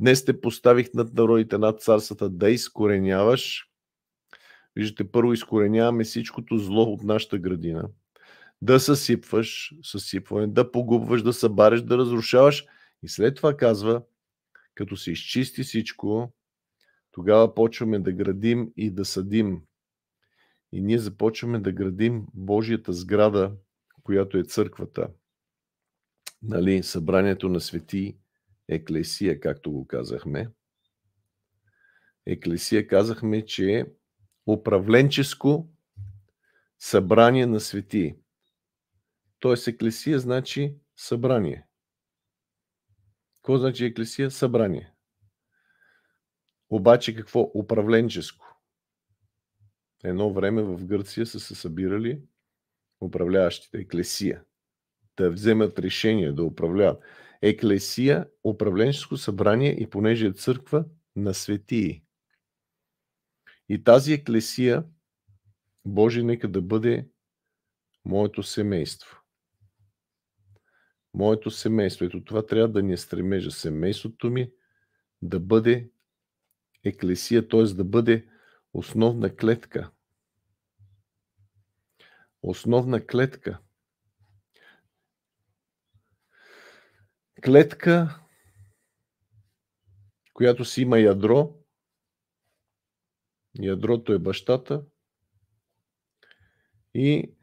Днес те поставих над народите, над царствата да изкореняваш. Виждате, първо изкореняваме всичкото зло от нашата градина. Да съсипваш, съсипване, да погубваш, да събареш, да разрушаваш. И след това казва – като се изчисти всичко, тогава почваме да градим и да съдим. И ние започваме да градим Божията сграда, която е църквата. Нали, събранието на свети Еклесия, както го казахме. Еклесия казахме, че е управленческо събрание на свети. Тоест еклесия значи събрание. Какво значи еклесия? Събрание. Обаче какво? Управленческо. Едно време в Гърция са се събирали управляващите еклесия. Да вземат решение, да управляват. Еклесия, управленческо събрание и понеже е църква на светии. И тази еклесия, Боже, нека да бъде моето семейство моето семейство. Ето това трябва да ни е стремежа. Семейството ми да бъде еклесия, т.е. да бъде основна клетка. Основна клетка. Клетка, която си има ядро. Ядрото е бащата. И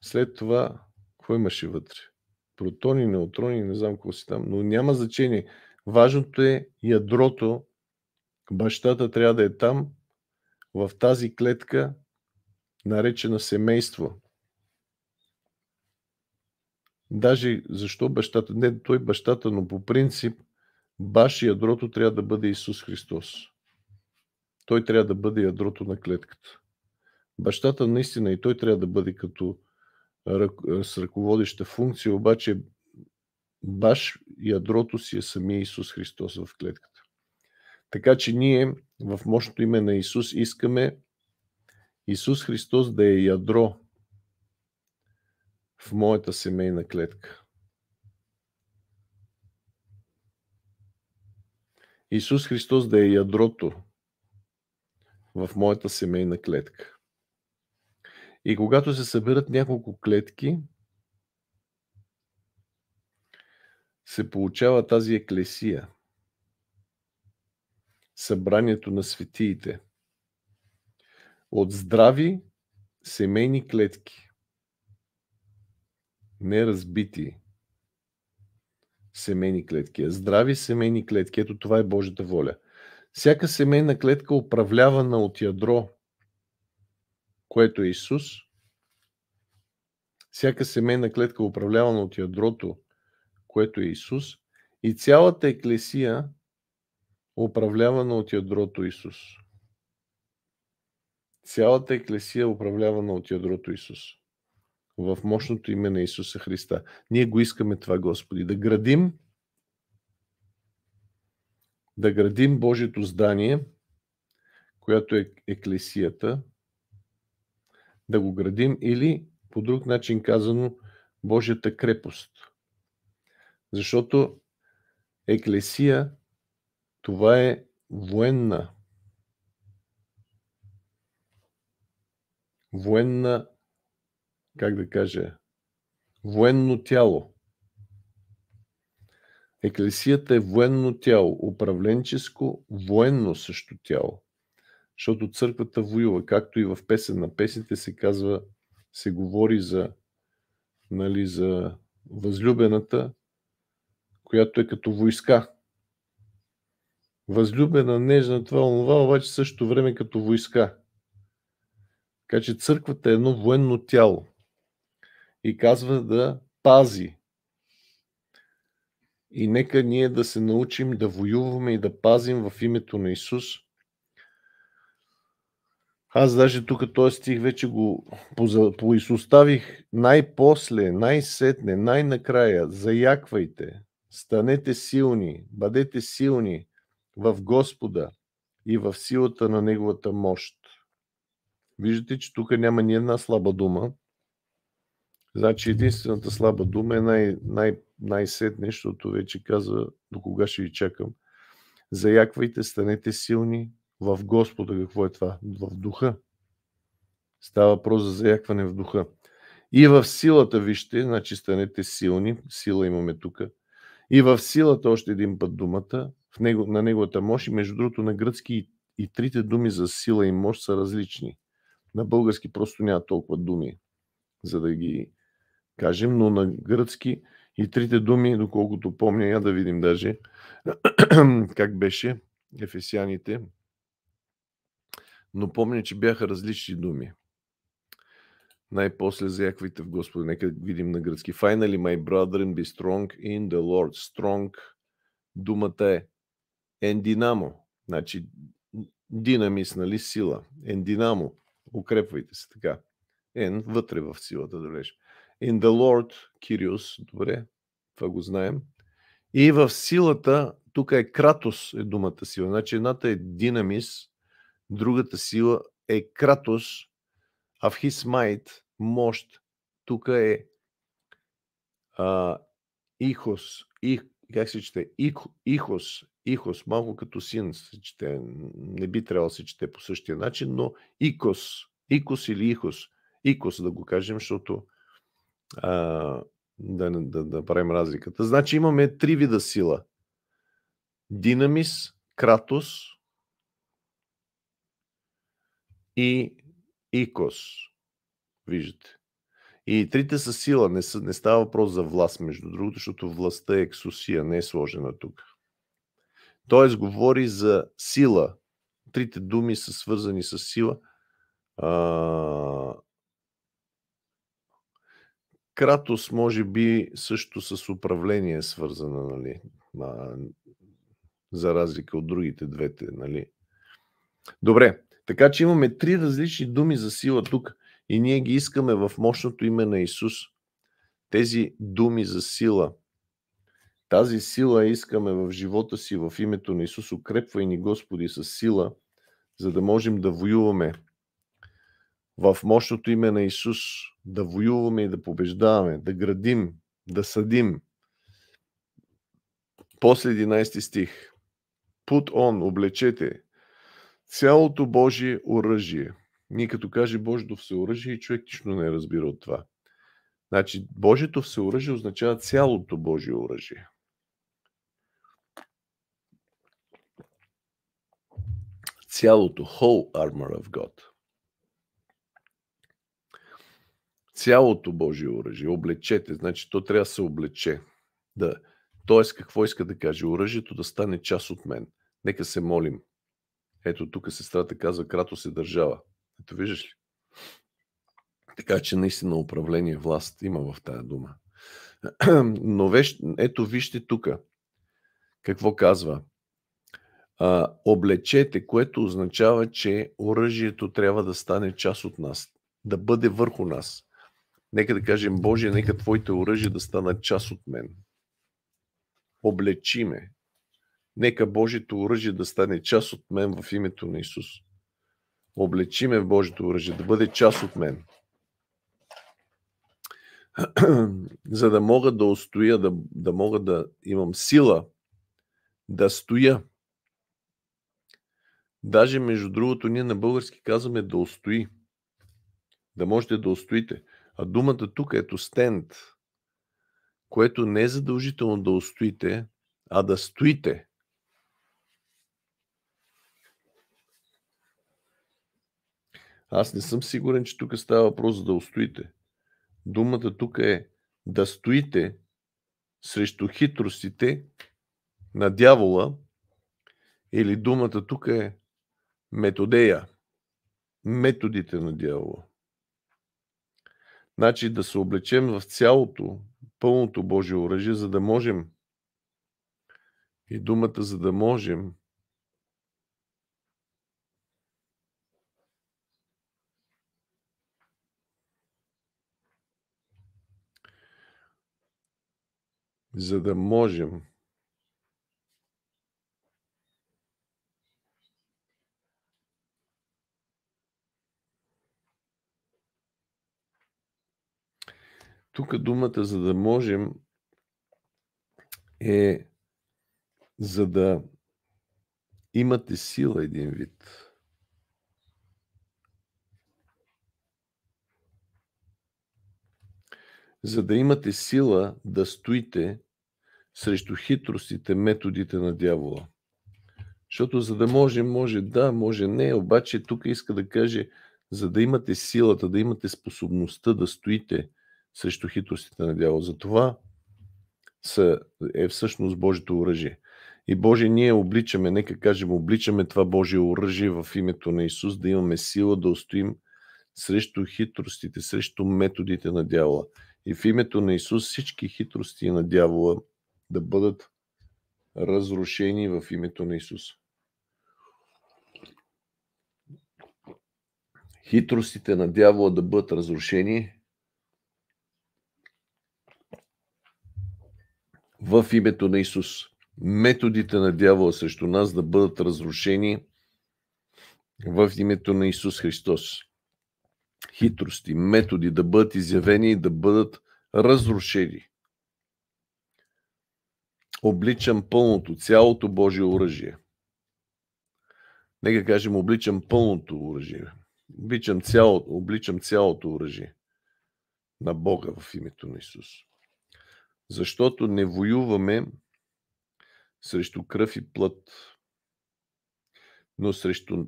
след това, какво имаше вътре? протони, неутрони, не знам какво си там, но няма значение. Важното е ядрото, бащата трябва да е там, в тази клетка, наречена семейство. Даже защо бащата? Не той бащата, но по принцип баш ядрото трябва да бъде Исус Христос. Той трябва да бъде ядрото на клетката. Бащата наистина и той трябва да бъде като с ръководеща функция, обаче баш ядрото си е самия Исус Христос в клетката. Така че ние в мощното име на Исус искаме Исус Христос да е ядро в моята семейна клетка. Исус Христос да е ядрото в моята семейна клетка. И когато се съберат няколко клетки, се получава тази еклесия. Събранието на светиите. От здрави семейни клетки. Не разбити семейни клетки. А здрави семейни клетки. Ето това е Божията воля. Всяка семейна клетка, управлявана от ядро, което е Исус. Всяка семейна клетка управлявана от ядрото, което е Исус. И цялата еклесия управлявана от ядрото Исус. Цялата еклесия е управлявана от ядрото Исус. В мощното име на Исуса Христа. Ние го искаме това, Господи. Да градим да градим Божието здание, която е еклесията, да го градим или, по друг начин казано, Божията крепост. Защото еклесия това е военна военна, как да кажа, военно тяло. Еклесията е военно тяло, управленческо, военно също тяло защото църквата воюва, както и в песен на песните се казва, се говори за, нали, за възлюбената, която е като войска. Възлюбена, нежна, това, онова, обаче също време като войска. Така че църквата е едно военно тяло и казва да пази. И нека ние да се научим да воюваме и да пазим в името на Исус – аз даже тук този стих вече го поисоставих най-после, най-сетне, най-накрая. Заяквайте, станете силни, бъдете силни в Господа и в силата на Неговата мощ. Виждате, че тук няма ни една слаба дума. Значи единствената слаба дума е най- най- най-сетне, защото вече казва, до кога ще ви чакам. Заяквайте, станете силни, в Господа. Какво е това? В духа. Става въпрос за заякване в духа. И в силата, вижте, значи станете силни, сила имаме тук. И в силата, още един път думата, в него, на неговата мощ и между другото на гръцки и, и трите думи за сила и мощ са различни. На български просто няма толкова думи, за да ги кажем, но на гръцки и трите думи, доколкото помня, я да видим даже [CLEARS THROAT] как беше Ефесяните, но помня, че бяха различни думи. Най-после заяквайте в Господа. Нека видим на гръцки. Finally, my brethren, be strong in the Lord. Strong. Думата е ендинамо. Значи динамис, нали, сила. Ендинамо. Укрепвайте се така. Ен, вътре в силата, да влеш. In the Lord, Кириус. Добре, това го знаем. И в силата, тук е кратос е думата сила. Значи едната е динамис, Другата сила е Кратос, а в His Might, мощ, тук е а, Ихос, их, как се чете? Их, ихос, Ихос, малко като син се чете. Не би трябвало да се чете по същия начин, но Икос, Икос или Ихос. Икос да го кажем, защото а, да, да, да правим разликата. Значи имаме три вида сила. Динамис, Кратос и икос. Виждате. И трите са сила, не, са, не става въпрос за власт, между другото, защото властта е ексусия, не е сложена тук. Тоест говори за сила. Трите думи са свързани с сила. А... Кратос, може би, също с управление е свързана, нали? А... За разлика от другите двете, нали? Добре. Така че имаме три различни думи за сила тук и ние ги искаме в мощното име на Исус. Тези думи за сила. Тази сила искаме в живота си, в името на Исус. Укрепвай ни, Господи, с сила, за да можем да воюваме в мощното име на Исус, да воюваме и да побеждаваме, да градим, да съдим. После 11 стих. Put on, облечете, цялото Божие оръжие. Ние като каже Божието всеоръжие, човек тично не е разбира от това. Значи, Божието всеоръжие означава цялото Божие оръжие. Цялото, whole armor of God. Цялото Божие оръжие. Облечете, значи то трябва да се облече. Да. Тоест, какво иска да каже? Оръжието да стане част от мен. Нека се молим ето тук сестрата казва, крато се държава. Ето виждаш ли? Така че наистина управление, власт има в тая дума. [CLEARS THROAT] Но веж... ето вижте тук. Какво казва? а, облечете, което означава, че оръжието трябва да стане част от нас, да бъде върху нас. Нека да кажем, Боже, нека Твоите оръжия да станат част от мен. Облечи ме. Нека Божието оръжие да стане част от мен в името на Исус. Облечи ме в Божието оръжие, да бъде част от мен. [CLEARS THROAT] За да мога да устоя, да, да мога да имам сила да стоя. Даже, между другото, ние на български казваме да устои. Да можете да устоите. А думата тук ето стенд, което не е задължително да устоите, а да стоите. Аз не съм сигурен, че тук става въпрос за да устоите. Думата тук е да стоите срещу хитростите на дявола или думата тук е методея, методите на дявола. Значи да се облечем в цялото, пълното Божие оръжие, за да можем и думата за да можем – за да можем Тук думата за да можем е за да имате сила един вид. За да имате сила да стоите срещу хитростите, методите на дявола. Защото за да може, може да, може не, обаче тук иска да каже, за да имате силата, да имате способността да стоите срещу хитростите на дявола. Затова са, е всъщност Божието оръжие. И Боже, ние обличаме, нека кажем, обличаме това Божие оръжие в името на Исус, да имаме сила да устоим срещу хитростите, срещу методите на дявола. И в името на Исус всички хитрости на дявола да бъдат разрушени в името на Исус. Хитростите на дявола да бъдат разрушени в името на Исус. Методите на дявола срещу нас да бъдат разрушени в името на Исус Христос. Хитрости, методи да бъдат изявени и да бъдат разрушени обличам пълното, цялото Божие оръжие. Нека кажем, обличам пълното оръжие. Обличам цялото, обличам цялото оръжие на Бога в името на Исус. Защото не воюваме срещу кръв и плът, но срещу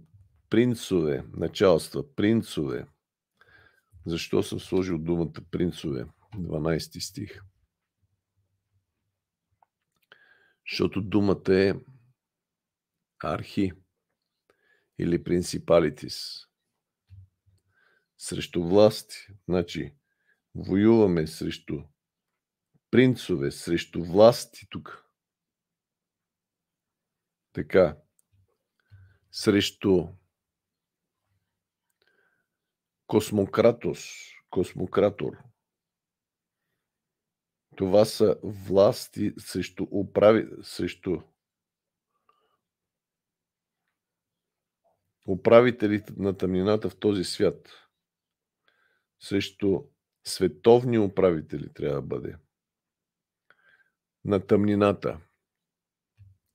принцове, началства, принцове. Защо съм сложил думата принцове? 12 стих. Защото думата е архи или принципалитис. Срещу власти. Значи, воюваме срещу принцове, срещу власти тук. Така. Срещу космократос, космократор – това са власти срещу управи, срещу управителите на тъмнината в този свят. Срещу световни управители трябва да бъде. На тъмнината.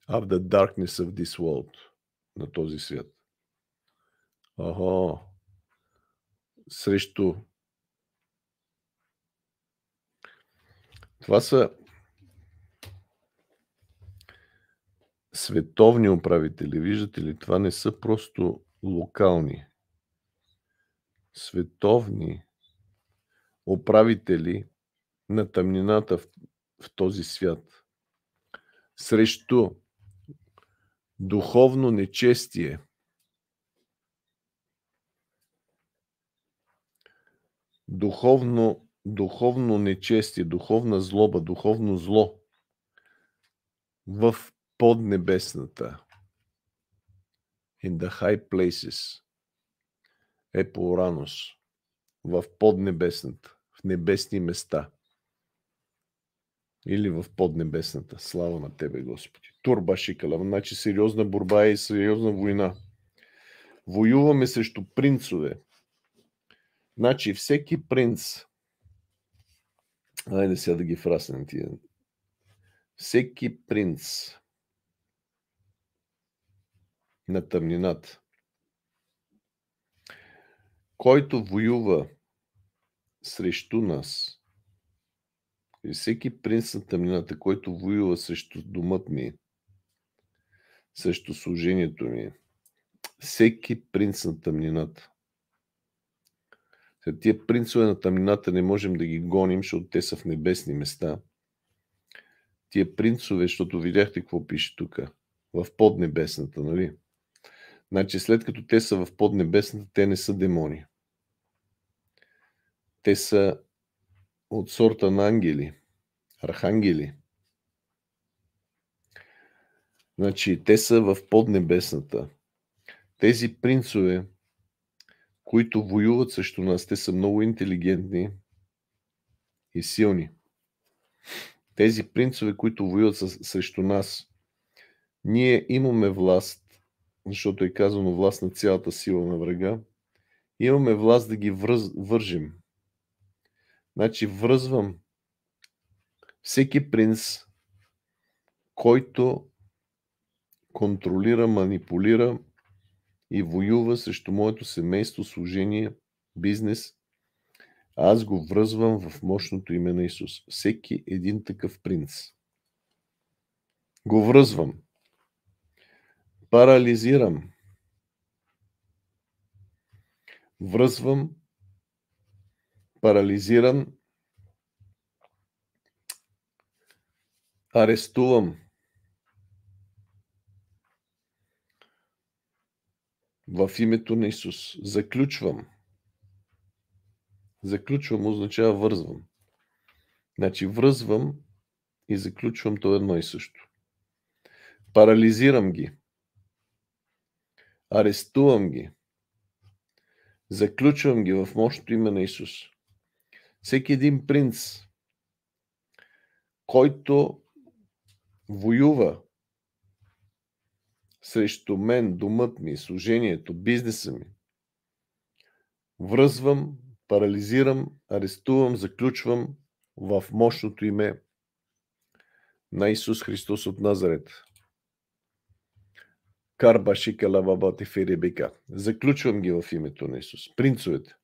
Of the darkness of this world. На този свят. Ого. Срещу Това са световни управители. Виждате ли, това не са просто локални. Световни управители на тъмнината в, в този свят. Срещу духовно нечестие. Духовно духовно нечестие, духовна злоба, духовно зло в поднебесната. In the high places е по Уранус. В поднебесната, в небесни места. Или в поднебесната. Слава на Тебе, Господи. Турба шикала, значи сериозна борба и сериозна война. Воюваме срещу принцове. Значи всеки принц, Айде сега да ги фраснем тия. Всеки принц на тъмнината, който воюва срещу нас, и всеки принц на тъмнината, който воюва срещу думът ми, срещу служението ми, всеки принц на тъмнината, сега тия принцове на тъмнината не можем да ги гоним, защото те са в небесни места. Тия принцове, защото видяхте какво пише тук, в поднебесната, нали? Значи след като те са в поднебесната, те не са демони. Те са от сорта на ангели, архангели. Значи те са в поднебесната. Тези принцове, които воюват срещу нас. Те са много интелигентни и силни. Тези принцове, които воюват срещу нас, ние имаме власт, защото е казано власт на цялата сила на врага, имаме власт да ги връз, вържим. Значи връзвам всеки принц, който контролира, манипулира и воюва срещу моето семейство, служение, бизнес. Аз го връзвам в мощното име на Исус. Всеки един такъв принц. Го връзвам. Парализирам. Връзвам. Парализирам. Арестувам. в името на Исус. Заключвам. Заключвам означава вързвам. Значи връзвам и заключвам то едно и също. Парализирам ги. Арестувам ги. Заключвам ги в мощното име на Исус. Всеки един принц, който воюва срещу мен, домът ми, служението, бизнеса ми. Връзвам, парализирам, арестувам, заключвам в мощното име на Исус Христос от Назарет. Карбашика лавабати феребека. Заключвам ги в името на Исус. Принцовете.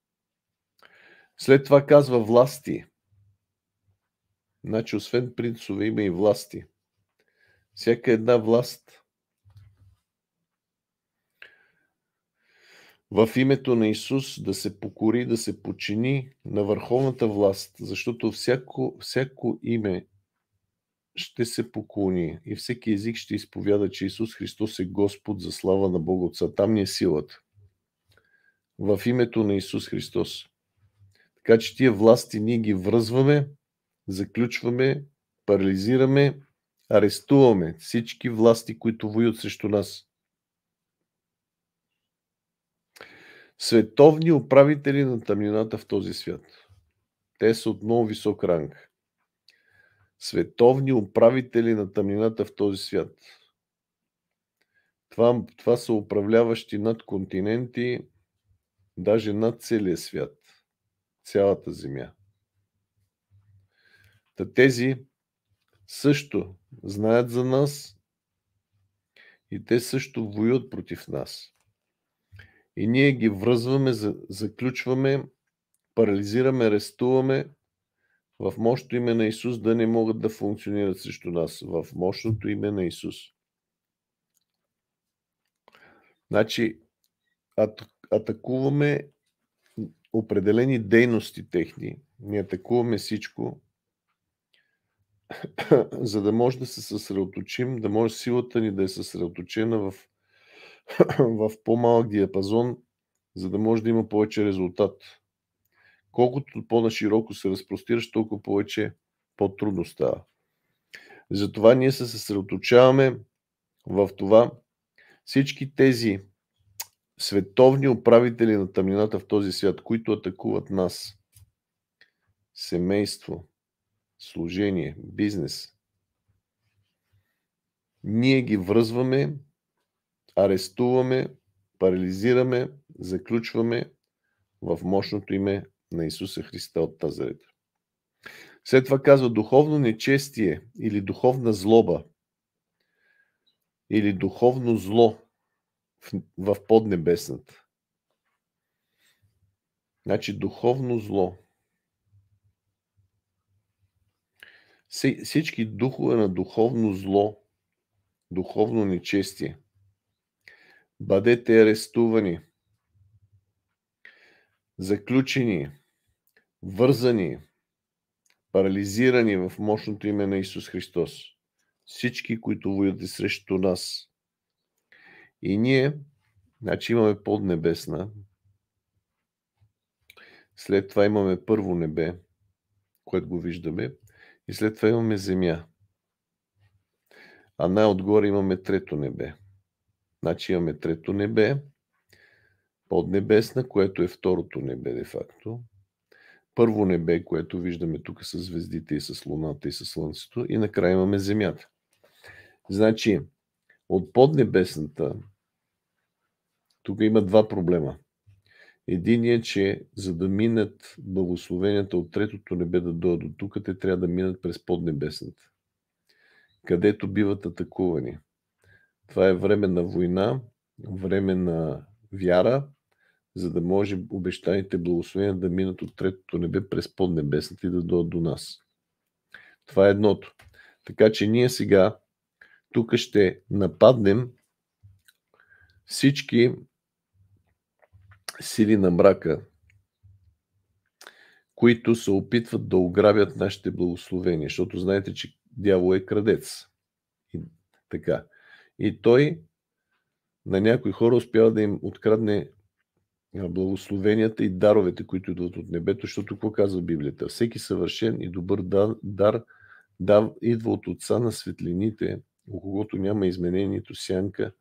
След това казва власти. Значи, освен принцове, има и власти. Всяка една власт в името на Исус да се покори, да се почини на върховната власт, защото всяко, всяко име ще се поклони и всеки език ще изповяда, че Исус Христос е Господ за слава на Бога Отца. Там ни е силата. В името на Исус Христос. Така че тия власти ние ги връзваме, заключваме, парализираме, арестуваме всички власти, които воюват срещу нас. световни управители на тъмнината в този свят. Те са от много висок ранг. Световни управители на тъмнината в този свят. Това, това са управляващи над континенти, даже над целия свят, цялата земя. Та тези също знаят за нас и те също воюят против нас. И ние ги връзваме, заключваме, парализираме, арестуваме в мощното име на Исус да не могат да функционират срещу нас. В мощното име на Исус. Значи, атакуваме определени дейности техни. ни атакуваме всичко, [COUGHS] за да може да се съсредоточим, да може силата ни да е съсредоточена в [COUGHS] в по-малък диапазон, за да може да има повече резултат. Колкото по-нашироко се разпростираш, толкова повече по-трудно става. Затова ние се съсредоточаваме в това всички тези световни управители на тъмнината в този свят, които атакуват нас, семейство, служение, бизнес, ние ги връзваме арестуваме, парализираме, заключваме в мощното име на Исуса Христа от Тазарет. След това казва духовно нечестие или духовна злоба или духовно зло в, в поднебесната. Значи духовно зло. Всички духове на духовно зло, духовно нечестие – бъдете арестувани, заключени, вързани, парализирани в мощното име на Исус Христос. Всички, които воюват срещу нас. И ние, значи имаме поднебесна, след това имаме първо небе, което го виждаме, и след това имаме земя. А най-отгоре имаме трето небе – Значи имаме трето небе, поднебесна, което е второто небе де-факто. Първо небе, което виждаме тук с звездите и с луната и с слънцето. И накрая имаме земята. Значи, от поднебесната, тук има два проблема. Един е, че за да минат благословенията от третото небе да дойдат до тук, те трябва да минат през поднебесната, където биват атакувани – това е време на война, време на вяра, за да може обещаните благословения да минат от третото небе през поднебесната и да дойдат до нас. Това е едното. Така че ние сега тук ще нападнем всички сили на мрака, които се опитват да ограбят нашите благословения, защото знаете, че дявол е крадец. И така. И той на някои хора успява да им открадне благословенията и даровете, които идват от небето, защото какво казва Библията? Всеки съвършен и добър дар, дар дар идва от Отца на светлините, у когото няма изменение нито сянка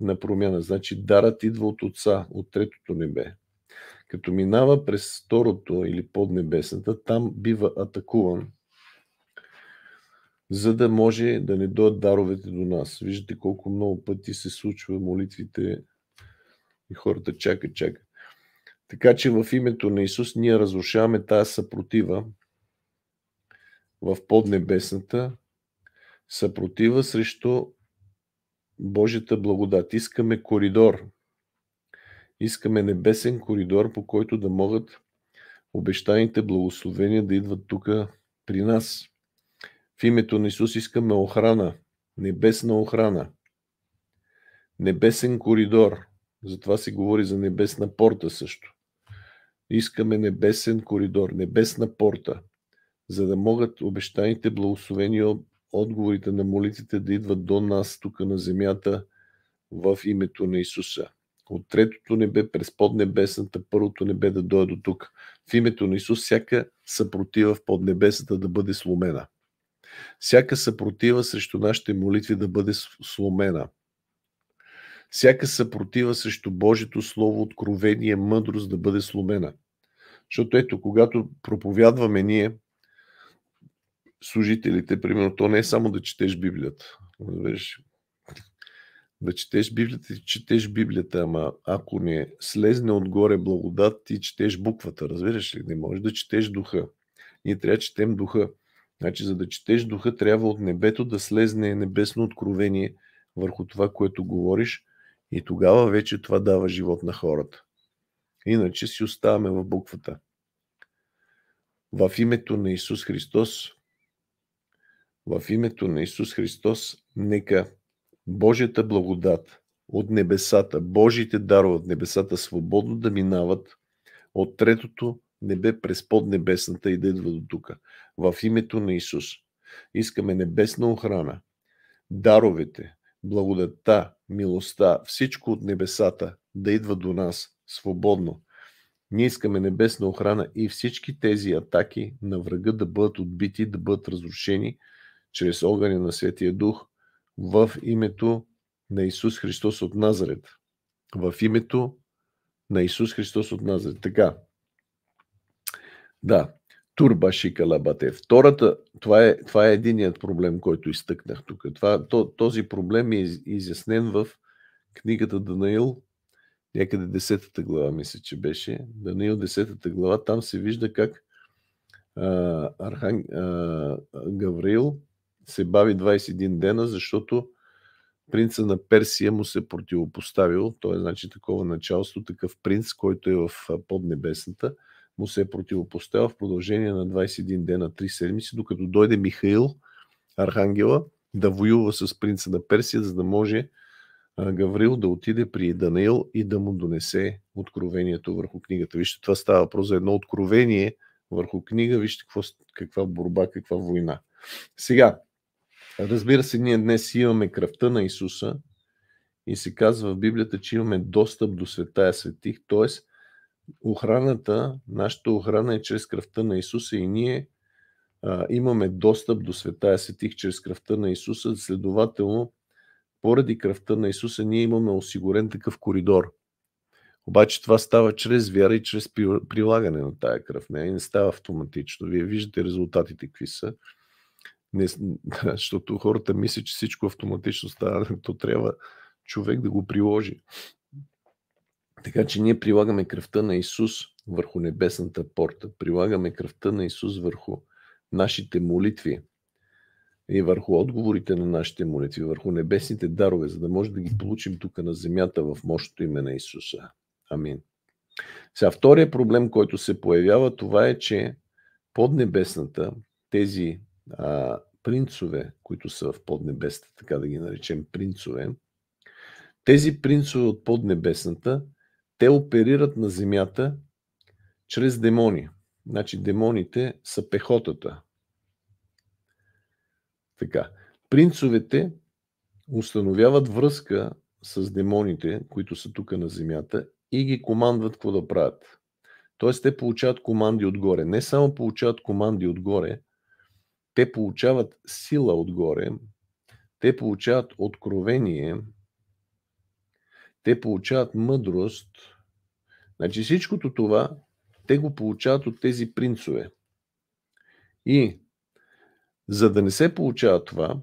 на промяна. Значи дарът идва от Отца, от третото небе. Като минава през второто или поднебесната, там бива атакуван за да може да не дойдат даровете до нас. Виждате колко много пъти се случва молитвите и хората чакат, чакат. Така че в името на Исус ние разрушаваме тази съпротива в поднебесната, съпротива срещу Божията благодат. Искаме коридор. Искаме небесен коридор, по който да могат обещаните благословения да идват тук при нас. В името на Исус искаме охрана, небесна охрана, небесен коридор. Затова се говори за небесна порта също. Искаме небесен коридор, небесна порта, за да могат обещаните благословения, отговорите на молитите да идват до нас тук на земята в името на Исуса. От третото небе през поднебесната, първото небе да дойде до тук. В името на Исус всяка съпротива в поднебесната да бъде сломена. Всяка съпротива срещу нашите молитви да бъде сломена. Всяка съпротива срещу Божието Слово, откровение, мъдрост да бъде сломена. Защото ето, когато проповядваме ние, служителите, примерно, то не е само да четеш Библията. Разбираш? Да четеш Библията и четеш Библията, ама ако не слезне отгоре благодат, ти четеш буквата, разбираш ли? Не можеш да четеш духа. Ние трябва да четем духа. Значи, за да четеш духа, трябва от небето да слезне небесно откровение върху това, което говориш и тогава вече това дава живот на хората. Иначе си оставаме в буквата. В името на Исус Христос, в името на Исус Христос, нека Божията благодат от небесата, Божите дарове от небесата свободно да минават от третото небе през поднебесната и да идва до тук. В името на Исус. Искаме небесна охрана, даровете, благодата, милостта, всичко от небесата да идва до нас свободно. Ние искаме небесна охрана и всички тези атаки на врага да бъдат отбити, да бъдат разрушени чрез огъня на Светия Дух в името на Исус Христос от Назарет. В името на Исус Христос от Назарет. Така, да, Турба и Втората, това е, това е единият проблем, който изтъкнах тук. Това, то, този проблем е изяснен в книгата Данаил, някъде 10-та глава, мисля, че беше. Данаил, 10-та глава, там се вижда как а, Архан а, Гавриил се бави 21 дена, защото принца на Персия му се противопоставил. Той е значи такова началство, такъв принц, който е в поднебесната – му се е противопоставил в продължение на 21 дена, 3 седмици, докато дойде Михаил, архангела, да воюва с принца на Персия, за да може Гаврил да отиде при Даниил и да му донесе откровението върху книгата. Вижте, това става въпрос за едно откровение върху книга. Вижте какво, каква борба, каква война. Сега, разбира се, ние днес имаме кръвта на Исуса и се казва в Библията, че имаме достъп до света и светих, т.е охраната, нашата охрана е чрез кръвта на Исуса и ние а, имаме достъп до света светих чрез кръвта на Исуса. Следователно, поради кръвта на Исуса ние имаме осигурен такъв коридор. Обаче това става чрез вяра и чрез прилагане на тая кръв. Не, не става автоматично. Вие виждате резултатите какви са. Не, [LAUGHS] защото хората мислят, че всичко автоматично става. [LAUGHS] То трябва човек да го приложи. Така че ние прилагаме кръвта на Исус върху небесната порта, прилагаме кръвта на Исус върху нашите молитви и върху отговорите на нашите молитви, върху небесните дарове, за да може да ги получим тук на земята в мощното име на Исуса. Амин. Сега, втория проблем, който се появява, това е, че поднебесната, тези а, принцове, които са в поднебесната, така да ги наречем принцове, тези принцове от поднебесната – те оперират на земята чрез демони. Значи демоните са пехотата. Така. Принцовете установяват връзка с демоните, които са тук на земята и ги командват какво да правят. Тоест те получават команди отгоре. Не само получават команди отгоре, те получават сила отгоре, те получават откровение, те получават мъдрост. Значи всичкото това те го получават от тези принцове. И за да не се получава това,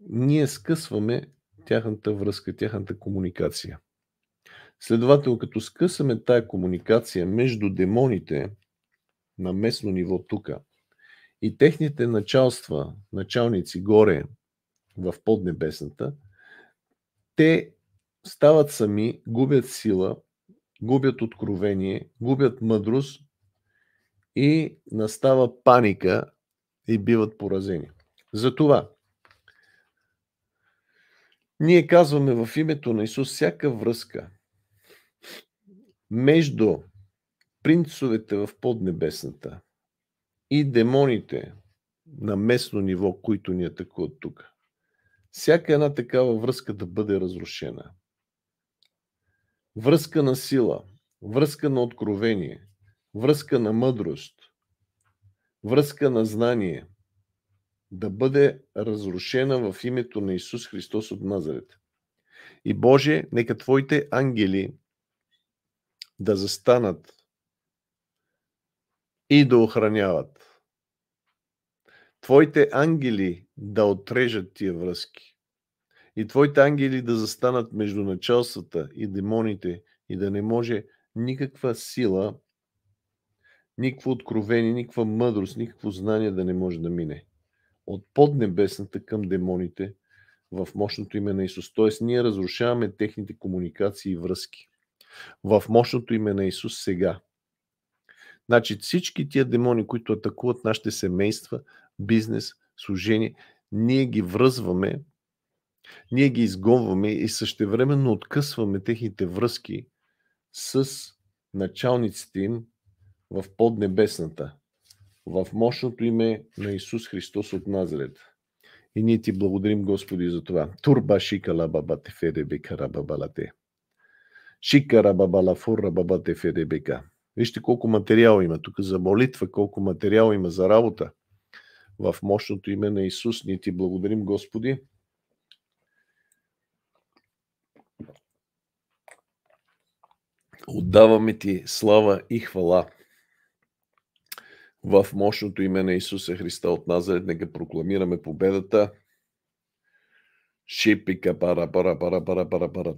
ние скъсваме тяхната връзка, тяхната комуникация. Следователно, като скъсаме тая комуникация между демоните на местно ниво тук и техните началства, началници горе в поднебесната, те стават сами, губят сила, губят откровение, губят мъдрост и настава паника и биват поразени. Затова ние казваме в името на Исус всяка връзка между принцовете в поднебесната и демоните на местно ниво, които ни атакуват тук. Всяка една такава връзка да бъде разрушена връзка на сила, връзка на откровение, връзка на мъдрост, връзка на знание да бъде разрушена в името на Исус Христос от Назарет. И Боже, нека Твоите ангели да застанат и да охраняват. Твоите ангели да отрежат тия връзки и Твоите ангели да застанат между началствата и демоните и да не може никаква сила, никакво откровение, никаква мъдрост, никакво знание да не може да мине. От поднебесната към демоните в мощното име на Исус. Т.е. ние разрушаваме техните комуникации и връзки. В мощното име на Исус сега. Значи всички тия демони, които атакуват нашите семейства, бизнес, служение, ние ги връзваме ние ги изгонваме и същевременно откъсваме техните връзки с началниците им в поднебесната, в мощното име на Исус Христос от Назарет. И ние ти благодарим, Господи, за това. Турба шикала бабате феребека рабабалате. Шикара фурра бабате феребека. Вижте колко материал има тук за молитва, колко материал има за работа в мощното име на Исус. Ние ти благодарим, Господи, Отдаваме ти слава и хвала. В мощното име на Исуса Христа от Назарет, нека прокламираме победата. Шипика пара пара пара пара пара пара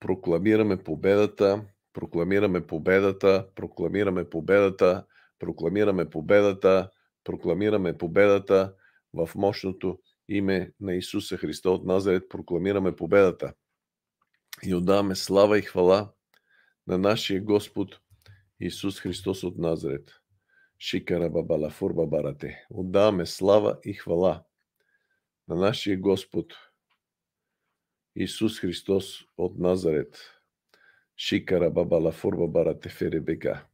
Прокламираме победата, прокламираме победата, прокламираме победата, прокламираме победата, прокламираме победата в мощното име на Исуса Христа от Назарет, прокламираме победата. И отдаваме слава и хвала на нашия Господ Исус Христос от Назарет. Шикара бабала фурба барате. Отдаваме слава и хвала на нашия Господ Исус Христос от Назарет. Шикара бабала фурба барате феребега.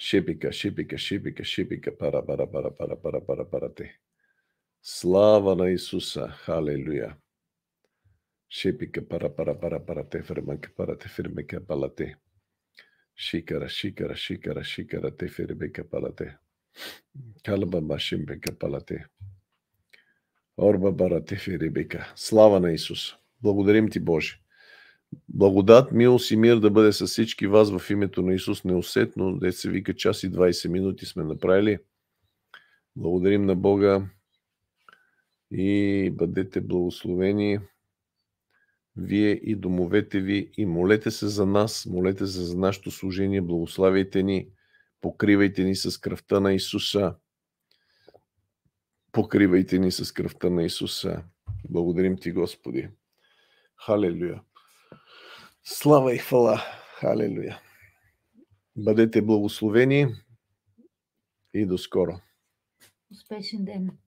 Шипика, шипика, шипика, шипика, пара, пара, пара, пара, пара, пара, пара, пара, Слава на Исуса! Халелуя! Shepika para para para para te firmanka para te firmika para te. Shikara shikara shikara shikara te firmika para te. Kalba mashimbika para te. Орба бара те фирибика. Слава на Исус! Благодарим ти, Боже! Благодат, милост и мир да бъде с всички вас в името на Исус неусетно. Де се вика час и 20 минути сме направили. Благодарим на Бога и бъдете благословени вие и домовете ви и молете се за нас, молете се за нашето служение, благославяйте ни, покривайте ни с кръвта на Исуса. Покривайте ни с кръвта на Исуса. Благодарим ти, Господи. Халелуя. Слава и хвала. Халелуя. Бъдете благословени и до скоро. Успешен ден!